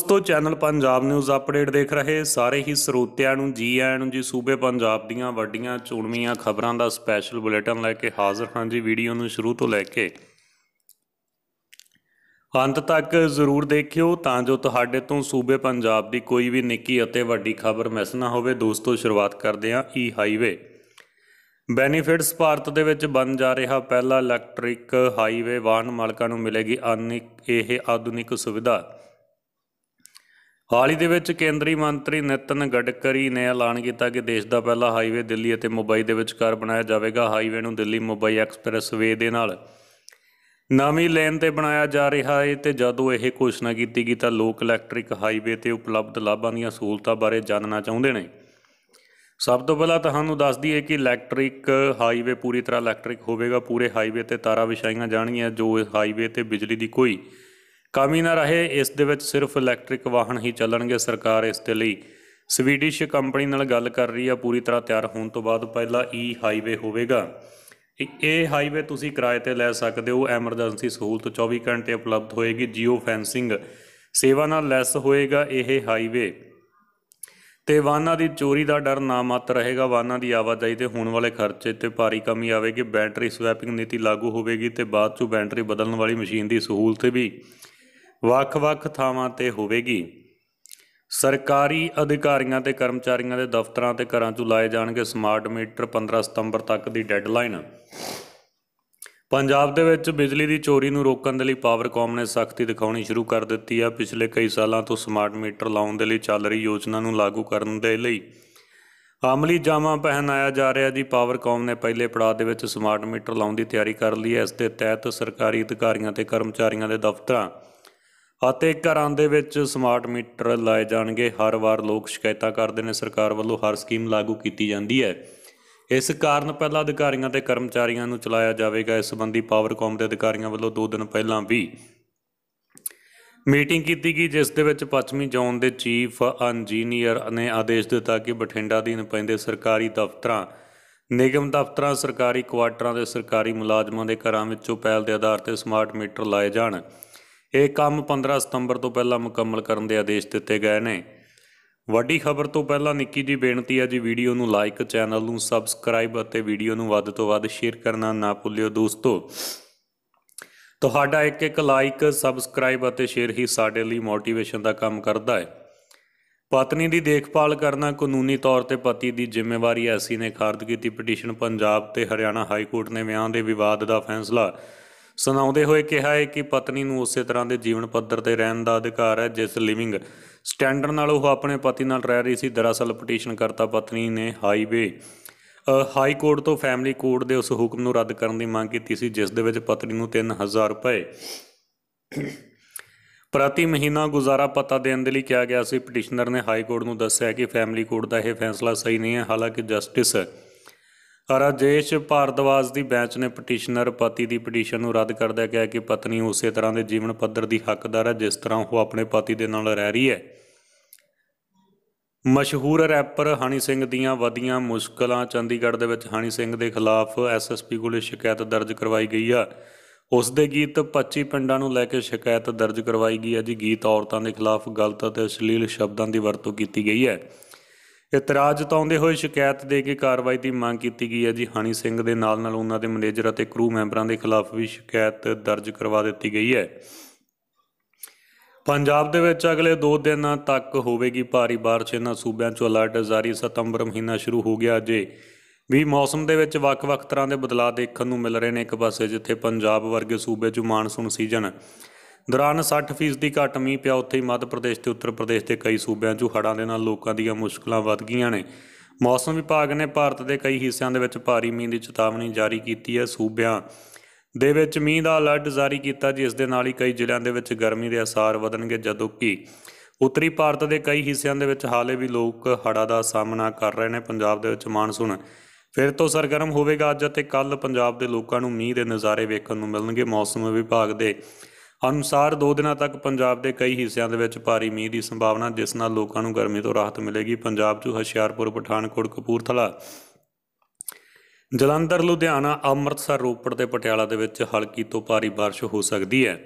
ਦੋਸਤੋ channel Punjab news update ਦੇਖ ਰਹੇ ਸਾਰੇ ਹੀ ਸਰੋਤਿਆਂ ਨੂੰ ਜੀ ਆਇਆਂ ਨੂੰ ਜੀ ਸੂਬੇ ਪੰਜਾਬ ਦੀਆਂ ਵੱਡੀਆਂ ਚੋਣਵੀਆਂ ਖਬਰਾਂ ਦਾ ਸਪੈਸ਼ਲ ਬੁਲੇਟਿਨ ਲੈ ਕੇ ਹਾਜ਼ਰ ਹਾਂ ਜੀ ਵੀਡੀਓ ਨੂੰ ਸ਼ੁਰੂ ਤੋਂ ਲੈ ਕੇ ਅੰਤ ਤੱਕ ਜ਼ਰੂਰ ਦੇਖਿਓ ਤਾਂ ਜੋ ਤੁਹਾਡੇ ਤੋਂ ਸੂਬੇ ਪੰਜਾਬ ਦੀ ਕੋਈ ਵੀ ਨਿੱਕੀ ਅਤੇ ਵੱਡੀ ਖਬਰ ਮਿਸ ਨਾ ਹੋਵੇ ਦੋਸਤੋ ਸ਼ੁਰੂਆਤ ਕਰਦੇ ਹਾਂ ਈ ਹਾਈਵੇ ਬੈਨੀਫਿਟਸ ਭਾਰਤ ਦੇ ਵਿੱਚ ਬਣ ਜਾ ਰਿਹਾ ਪਹਿਲਾ ਇਲੈਕਟ੍ਰਿਕ ਹਾਈਵੇ ਵਾਹਨ ਮਾਲਕਾਂ ਨੂੰ ਮਿਲੇਗੀ ਇਹ ਆਧੁਨਿਕ ਸੁਵਿਧਾ ਹਾਲ ਹੀ ਦੇ ਵਿੱਚ ਕੇਂਦਰੀ ਮੰਤਰੀ ਨਿਤਨ ਗਡਕਰੀ ਨੇ ਐਲਾਨ ਕੀਤਾ ਕਿ ਦੇਸ਼ ਦਾ ਪਹਿਲਾ ਹਾਈਵੇ ਦਿੱਲੀ ਅਤੇ ਮੁੰਬਈ ਦੇ ਵਿਚਕਾਰ ਬਣਾਇਆ ਜਾਵੇਗਾ ਹਾਈਵੇ ਨੂੰ ਦਿੱਲੀ ਮੁੰਬਈ ਐਕਸਪ੍ਰੈਸ ਵੇ ਦੇ ਨਾਲ ਨਵੀਂ ਲੇਨ ਤੇ ਬਣਾਇਆ ਜਾ ਰਿਹਾ ਹੈ ਤੇ ਜਦੋਂ ਇਹ ਘੋਸ਼ਣਾ ਕੀਤੀ ਗਈ ਤਾਂ ਲੋਕ ਇਲੈਕਟ੍ਰਿਕ ਹਾਈਵੇ ਤੇ ਉਪਲਬਧ ਲਾਭਾਂ ਦੀਆਂ ਸਹੂਲਤਾਂ ਬਾਰੇ ਜਾਣਨਾ ਚਾਹੁੰਦੇ ਨੇ ਸਭ ਤੋਂ ਪਹਿਲਾਂ ਤੁਹਾਨੂੰ ਦੱਸ ਦਈਏ ਕਿ ਇਲੈਕਟ੍ਰਿਕ ਹਾਈਵੇ ਪੂਰੀ ਤਰ੍ਹਾਂ ਇਲੈਕਟ੍ਰਿਕ ਹੋਵੇਗਾ ਪੂਰੇ ਹਾਈਵੇ ਤੇ ਤਾਰਾਂ ਵਿਛਾਈਆਂ ਜਾਣਗੀਆਂ ਜੋ ਹਾਈਵੇ ਤੇ ਬਿਜਲੀ ਦੀ ਕੋਈ ਕਮੀ ਨਾ ਰਹੇ ਇਸ ਦੇ ਵਿੱਚ ਸਿਰਫ ਇਲੈਕਟ੍ਰਿਕ ਵਾਹਨ ਹੀ ਚੱਲਣਗੇ ਸਰਕਾਰ ਇਸ ਦੇ ਲਈ ਸਵੀਡਿਸ਼ ਕੰਪਨੀ ਨਾਲ ਗੱਲ ਕਰ ਰਹੀ ਆ ਪੂਰੀ ਤਰ੍ਹਾਂ ਤਿਆਰ ਹੋਣ ਤੋਂ ਬਾਅਦ ਪਹਿਲਾ ਈ ਹਾਈਵੇ ਹੋਵੇਗਾ ਇਹ ਹਾਈਵੇ ਤੁਸੀਂ ਕਿਰਾਏ ਤੇ ਲੈ ਸਕਦੇ ਹੋ ਐਮਰਜੈਂਸੀ ਸਹੂਲਤ 24 ਘੰਟੇ ਉਪਲਬਧ ਹੋਏਗੀ ਜੀਓ ਫੈਂਸਿੰਗ ਸੇਵਾ ਨਾਲ ਲੈਸ ਹੋਏਗਾ ਇਹ ਹਾਈਵੇ ਤੇ ਵਾਹਨਾਂ ਦੀ ਚੋਰੀ ਦਾ ਡਰ ਨਾ ਮਤ ਰਹੇਗਾ ਵਾਹਨਾਂ ਦੀ ਆਵਾਜਾਈ ਤੇ ਹੋਣ ਵਾਲੇ ਖਰਚੇ ਤੇ ਭਾਰੀ ਕਮੀ ਆਵੇਗੀ ਬੈਟਰੀ ਸਵੈਪਿੰਗ ਨੀਤੀ ਲਾਗੂ ਹੋਵੇਗੀ ਤੇ ਬਾਅਦ ਚੋਂ ਬੈਟਰੀ ਬਦਲਣ ਵਾਲੀ ਮਸ਼ੀਨ ਦੀ ਸਹੂਲਤ ਵੀ ਵੱਖ-ਵੱਖ ਥਾਵਾਂ ਤੇ ਹੋਵੇਗੀ ਸਰਕਾਰੀ ਅਧਿਕਾਰੀਆਂ ਤੇ ਕਰਮਚਾਰੀਆਂ ਦੇ ਦਫ਼ਤਰਾਂ ਤੇ ਘਰਾਂ 'ਚ ਲਾਏ ਜਾਣਗੇ ਸਮਾਰਟ ਮੀਟਰ 15 ਸਤੰਬਰ ਤੱਕ ਦੀ ਡੈਡਲਾਈਨ ਪੰਜਾਬ ਦੇ ਵਿੱਚ ਬਿਜਲੀ ਦੀ ਚੋਰੀ ਨੂੰ ਰੋਕਣ ਦੇ ਲਈ ਪਾਵਰਕਾਮ ਨੇ ਸਖਤੀ ਦਿਖਾਉਣੀ ਸ਼ੁਰੂ ਕਰ ਦਿੱਤੀ ਹੈ ਪਿਛਲੇ ਕਈ ਸਾਲਾਂ ਤੋਂ ਸਮਾਰਟ ਮੀਟਰ ਲਾਉਣ ਦੇ ਲਈ ਚੱਲ ਰਹੀ ਯੋਜਨਾ ਨੂੰ ਲਾਗੂ ਕਰਨ ਦੇ ਲਈ ਆਮਲੀ ਜਾਮਾ ਪਹਿਨਾਇਆ ਜਾ ਰਿਹਾ ਜੀ ਪਾਵਰਕਾਮ ਨੇ ਪਹਿਲੇ ਪੜਾਅ ਦੇ ਵਿੱਚ ਸਮਾਰਟ ਮੀਟਰ ਲਾਉਣ ਦੀ ਤਿਆਰੀ ਕਰ ਲਈ ਹੈ ਇਸ ਦੇ ਤਹਿਤ ਸਰਕਾਰੀ ਅਧਿਕਾਰੀਆਂ ਤੇ ਕਰਮਚਾਰੀਆਂ ਦੇ ਦਫ਼ਤਰਾਂ ਅਤੇ ਘਰਾਂ ਦੇ ਵਿੱਚ ਸਮਾਰਟ ਮੀਟਰ ਲਾਏ ਜਾਣਗੇ ਹਰ ਵਾਰ ਲੋਕ ਸ਼ਿਕਾਇਤਾਂ ਕਰਦੇ ਨੇ ਸਰਕਾਰ ਵੱਲੋਂ ਹਰ ਸਕੀਮ ਲਾਗੂ ਕੀਤੀ ਜਾਂਦੀ ਹੈ ਇਸ ਕਾਰਨ ਪਹਿਲਾਂ ਅਧਿਕਾਰੀਆਂ ਤੇ ਕਰਮਚਾਰੀਆਂ ਨੂੰ ਚਲਾਇਆ ਜਾਵੇਗਾ ਇਸ ਸੰਬੰਧੀ ਪਾਵਰਕਾਮ ਦੇ ਅਧਿਕਾਰੀਆਂ ਵੱਲੋਂ 2 ਦਿਨ ਪਹਿਲਾਂ ਵੀ ਮੀਟਿੰਗ ਕੀਤੀ ਗਈ ਜਿਸ ਦੇ ਵਿੱਚ ਪੱਛਮੀ ਜ਼ੋਨ ਦੇ ਚੀਫ ਇੰਜੀਨੀਅਰ ਨੇ ਆਦੇਸ਼ ਦਿੱਤਾ ਕਿ ਬਠਿੰਡਾ ਦੀਨ ਪੈਂਦੇ ਸਰਕਾਰੀ ਦਫ਼ਤਰਾਂ ਨਿਗਮ ਦਫ਼ਤਰਾਂ ਸਰਕਾਰੀ ਕੁਆਟਰਾਂ ਦੇ ਸਰਕਾਰੀ ਮੁਲਾਜ਼ਮਾਂ ਦੇ ਘਰਾਂ ਵਿੱਚੋਂ ਪਹਿਲ ਦੇ ਆਧਾਰ ਤੇ ਸਮਾਰਟ ਮੀਟਰ ਲਾਏ ਜਾਣ ਇਹ ਕੰਮ 15 ਸਤੰਬਰ ਤੋਂ ਪਹਿਲਾਂ ਮੁਕੰਮਲ ਕਰਨ ਦੇ ਆਦੇਸ਼ ਦਿੱਤੇ ਗਏ ਨੇ ਵੱਡੀ ਖਬਰ ਤੋਂ ਪਹਿਲਾਂ ਨਿੱਕੀ ਜੀ ਬੇਨਤੀ ਹੈ ਜੀ ਵੀਡੀਓ ਨੂੰ ਲਾਈਕ ਚੈਨਲ ਨੂੰ ਸਬਸਕ੍ਰਾਈਬ ਅਤੇ ਵੀਡੀਓ ਨੂੰ ਵੱਧ ਤੋਂ ਵੱਧ ਸ਼ੇਅਰ ਕਰਨਾ ਨਾ ਭੁੱਲਿਓ ਦੋਸਤੋ ਤੁਹਾਡਾ ਇੱਕ ਇੱਕ ਲਾਈਕ ਸਬਸਕ੍ਰਾਈਬ ਅਤੇ ਸ਼ੇਅਰ ਹੀ ਸਾਡੇ ਲਈ ਮੋਟੀਵੇਸ਼ਨ ਦਾ ਕੰਮ ਕਰਦਾ ਹੈ ਪਤਨੀ ਦੀ ਦੇਖਭਾਲ ਕਰਨਾ ਕਾਨੂੰਨੀ ਤੌਰ ਤੇ ਪਤੀ ਦੀ ਜ਼ਿੰਮੇਵਾਰੀ ਐਸੀ ਨੇ ਖਾਰਜ ਕੀਤੀ ਪਟੀਸ਼ਨ ਪੰਜਾਬ ਤੇ ਹਰਿਆਣਾ ਹਾਈ ਕੋਰਟ ਨੇ ਵਿਆਹ ਦੇ ਵਿਵਾਦ ਦਾ ਫੈਸਲਾ ਸੁਣਾਉਂਦੇ ਹੋਏ ਕਿਹਾ ਹੈ ਕਿ ਪਤਨੀ ਨੂੰ ਉਸੇ ਤਰ੍ਹਾਂ ਦੇ ਜੀਵਨ ਪੱਧਰ ਤੇ ਰਹਿਣ ਦਾ ਅਧਿਕਾਰ ਹੈ ਜਿਸ ਲਿਵਿੰਗ ਸਟੈਂਡਰਡ ਨਾਲ ਉਹ ਆਪਣੇ ਪਤੀ ਨਾਲ ਰਹਿ ਰਹੀ ਸੀ ਦਰਅਸਲ ਪਟੀਸ਼ਨ ਕਰਤਾ ਪਤਨੀ ਨੇ ਹਾਈਵੇ ਹਾਈ ਕੋਰਟ ਤੋਂ ਫੈਮਿਲੀ ਕੋਰਟ ਦੇ ਉਸ ਹੁਕਮ ਨੂੰ ਰੱਦ ਕਰਨ ਦੀ ਮੰਗ ਕੀਤੀ ਸੀ ਜਿਸ ਦੇ ਵਿੱਚ ਪਤਨੀ ਨੂੰ 3000 ਰੁਪਏ ਪ੍ਰਤੀ ਮਹੀਨਾ ਗੁਜ਼ਾਰਾ ਪਤਾ ਦੇਣ ਦੇ ਲਈ ਕਿਹਾ ਗਿਆ ਸੀ ਪਟੀਸ਼ਨਰ ਨੇ ਹਾਈ ਕੋਰਟ ਨੂੰ ਦੱਸਿਆ ਕਿ ਫੈਮਿਲੀ ਕੋਰਟ ਦਾ ਇਹ ਫੈਸਲਾ ਸਹੀ ਨਹੀਂ ਹੈ ਹਾਲਾਂਕਿ ਜਸਟਿਸ ਰਾਜੇਸ਼ ਭਾਰਦਵਾਜ ਦੀ ਬੈਂਚ ਨੇ ਪਟੀਸ਼ਨਰ ਪਤੀ ਦੀ ਪਟੀਸ਼ਨ ਨੂੰ ਰੱਦ ਕਰਦਿਆਂ ਕਿਹਾ ਕਿ ਪਤਨੀ ਉਸੇ ਤਰ੍ਹਾਂ ਦੇ ਜੀਵਨ ਪੱਧਰ ਦੀ ਹੱਕਦਾਰ ਹੈ ਜਿਸ ਤਰ੍ਹਾਂ ਉਹ ਆਪਣੇ ਪਤੀ ਦੇ ਨਾਲ ਰਹਿ ਰਹੀ ਹੈ ਮਸ਼ਹੂਰ ਰੈਪਰ ਹਣੀ ਸਿੰਘ ਦੀਆਂ ਵਧੀਆਂ ਮੁਸ਼ਕਲਾਂ ਚੰਡੀਗੜ੍ਹ ਦੇ ਵਿੱਚ ਹਣੀ ਸਿੰਘ ਦੇ ਖਿਲਾਫ ਐਸਐਸਪੀ ਕੋਲੇ ਸ਼ਿਕਾਇਤ ਦਰਜ ਕਰਵਾਈ ਗਈ ਆ ਉਸ ਦੇ ਗੀਤ 25 ਪਿੰਡਾਂ ਨੂੰ ਲੈ ਕੇ ਸ਼ਿਕਾਇਤ ਦਰਜ ਕਰਵਾਈ ਗਈ ਹੈ ਜੀ ਗੀਤ ਔਰਤਾਂ ਦੇ ਖਿਲਾਫ ਗਲਤ ਅਤੇ ਅਸ਼ਲੀਲ ਸ਼ਬਦਾਂ ਦੀ ਵਰਤੋਂ ਕੀਤੀ ਗਈ ਹੈ ਇਤਰਾਜ਼ ਜਤਾਉਂਦੇ ਹੋਏ ਸ਼ਿਕਾਇਤ ਦੇ ਕੇ ਕਾਰਵਾਈ ਦੀ ਮੰਗ ਕੀਤੀ ਗਈ ਹੈ ਜੀ ਹਣੀ ਸਿੰਘ ਦੇ ਨਾਲ ਨਾਲ ਉਹਨਾਂ ਦੇ ਮੈਨੇਜਰ ਅਤੇ ਕਰੂ ਮੈਂਬਰਾਂ ਦੇ ਖਿਲਾਫ ਵੀ ਸ਼ਿਕਾਇਤ ਦਰਜ ਕਰਵਾ ਦਿੱਤੀ ਗਈ ਹੈ ਪੰਜਾਬ ਦੇ ਵਿੱਚ ਅਗਲੇ 2 ਦਿਨਾਂ ਤੱਕ ਹੋਵੇਗੀ ਭਾਰੀ بارش ਇਹਨਾਂ ਸੂਬਿਆਂ 'ਚ ਅਲਰਟ ਜਾਰੀ ਸਤੰਬਰ ਮਹੀਨਾ ਸ਼ੁਰੂ ਹੋ ਗਿਆ ਜੇ ਵੀ ਮੌਸਮ ਦੇ ਵਿੱਚ ਵੱਖ-ਵੱਖ ਤਰ੍ਹਾਂ ਦੇ ਬਦਲਾਅ ਦੇਖਣ ਨੂੰ ਮਿਲ ਰਹੇ ਨੇ ਇੱਕ ਪਾਸੇ ਜਿੱਥੇ ਪੰਜਾਬ ਵਰਗੇ ਸੂਬੇ 'ਚ ਮਾਨਸੂਨ ਸੀਜ਼ਨ ਦੌਰਾਨ 60% ਦੀ ਘਟ ਮੀ ਪਿਆ ਉੱਥੇ ਹੀ ਮੱਧ ਪ੍ਰਦੇਸ਼ ਤੇ ਉੱਤਰ ਪ੍ਰਦੇਸ਼ ਦੇ ਕਈ ਸੂਬਿਆਂ 'ਚ ਹੜ੍ਹਾਂ ਦੇ ਨਾਲ ਲੋਕਾਂ ਦੀਆਂ ਮੁਸ਼ਕਲਾਂ ਵਧ ਗਈਆਂ ਨੇ ਮੌਸਮ ਵਿਭਾਗ ਨੇ ਭਾਰਤ ਦੇ ਕਈ ਹਿੱਸਿਆਂ ਦੇ ਵਿੱਚ ਭਾਰੀ ਮੀਂਹ ਦੀ ਚੇਤਾਵਨੀ ਜਾਰੀ ਕੀਤੀ ਹੈ ਸੂਬਿਆਂ ਦੇ ਵਿੱਚ ਮੀਂਹ ਦਾ ਅਲਰਟ ਜਾਰੀ ਕੀਤਾ ਜਿਸ ਦੇ ਨਾਲ ਹੀ ਕਈ ਜ਼ਿਲ੍ਹਿਆਂ ਦੇ ਵਿੱਚ ਗਰਮੀ ਦੇ ਅਸਰ ਵਧਣਗੇ ਜਦੋਂ ਕਿ ਉੱਤਰੀ ਭਾਰਤ ਦੇ ਕਈ ਹਿੱਸਿਆਂ ਦੇ ਵਿੱਚ ਹਾਲੇ ਵੀ ਲੋਕ ਹੜਾ ਦਾ ਸਾਹਮਣਾ ਕਰ ਰਹੇ ਨੇ ਪੰਜਾਬ ਦੇ ਵਿੱਚ ਮਾਨਸੂਨ ਫਿਰ ਤੋਂ ਸਰਗਰਮ ਹੋਵੇਗਾ ਅੱਜ ਅਤੇ ਕੱਲ ਪੰਜਾਬ ਦੇ ਲੋਕਾਂ ਨੂੰ ਮੀਂਹ ਦੇ ਨਜ਼ਾਰੇ ਵੇਖਣ ਨੂੰ ਮਿਲਣਗੇ ਮੌਸਮ ਵਿਭਾਗ ਦੇ ਅਨੁਸਾਰ 2 ਦਿਨਾਂ ਤੱਕ ਪੰਜਾਬ ਦੇ ਕਈ ਹਿੱਸਿਆਂ ਦੇ ਵਿੱਚ ਭਾਰੀ ਮੀਂਹ ਦੀ ਸੰਭਾਵਨਾ ਜਿਸ ਨਾਲ ਲੋਕਾਂ ਨੂੰ ਗਰਮੀ ਤੋਂ ਰਾਹਤ ਮਿਲੇਗੀ ਪੰਜਾਬ 'ਚ ਹੁਸ਼ਿਆਰਪੁਰ ਪਠਾਨਕੋਟ ਕਪੂਰਥਲਾ ਜਲੰਧਰ ਲੁਧਿਆਣਾ ਅੰਮ੍ਰਿਤਸਰ ਰੋਪੜ ਤੇ ਪਟਿਆਲਾ ਦੇ ਵਿੱਚ ਹਲਕੀ ਤੋਂ ਭਾਰੀ ਬਾਰਿਸ਼ ਹੋ ਸਕਦੀ ਹੈ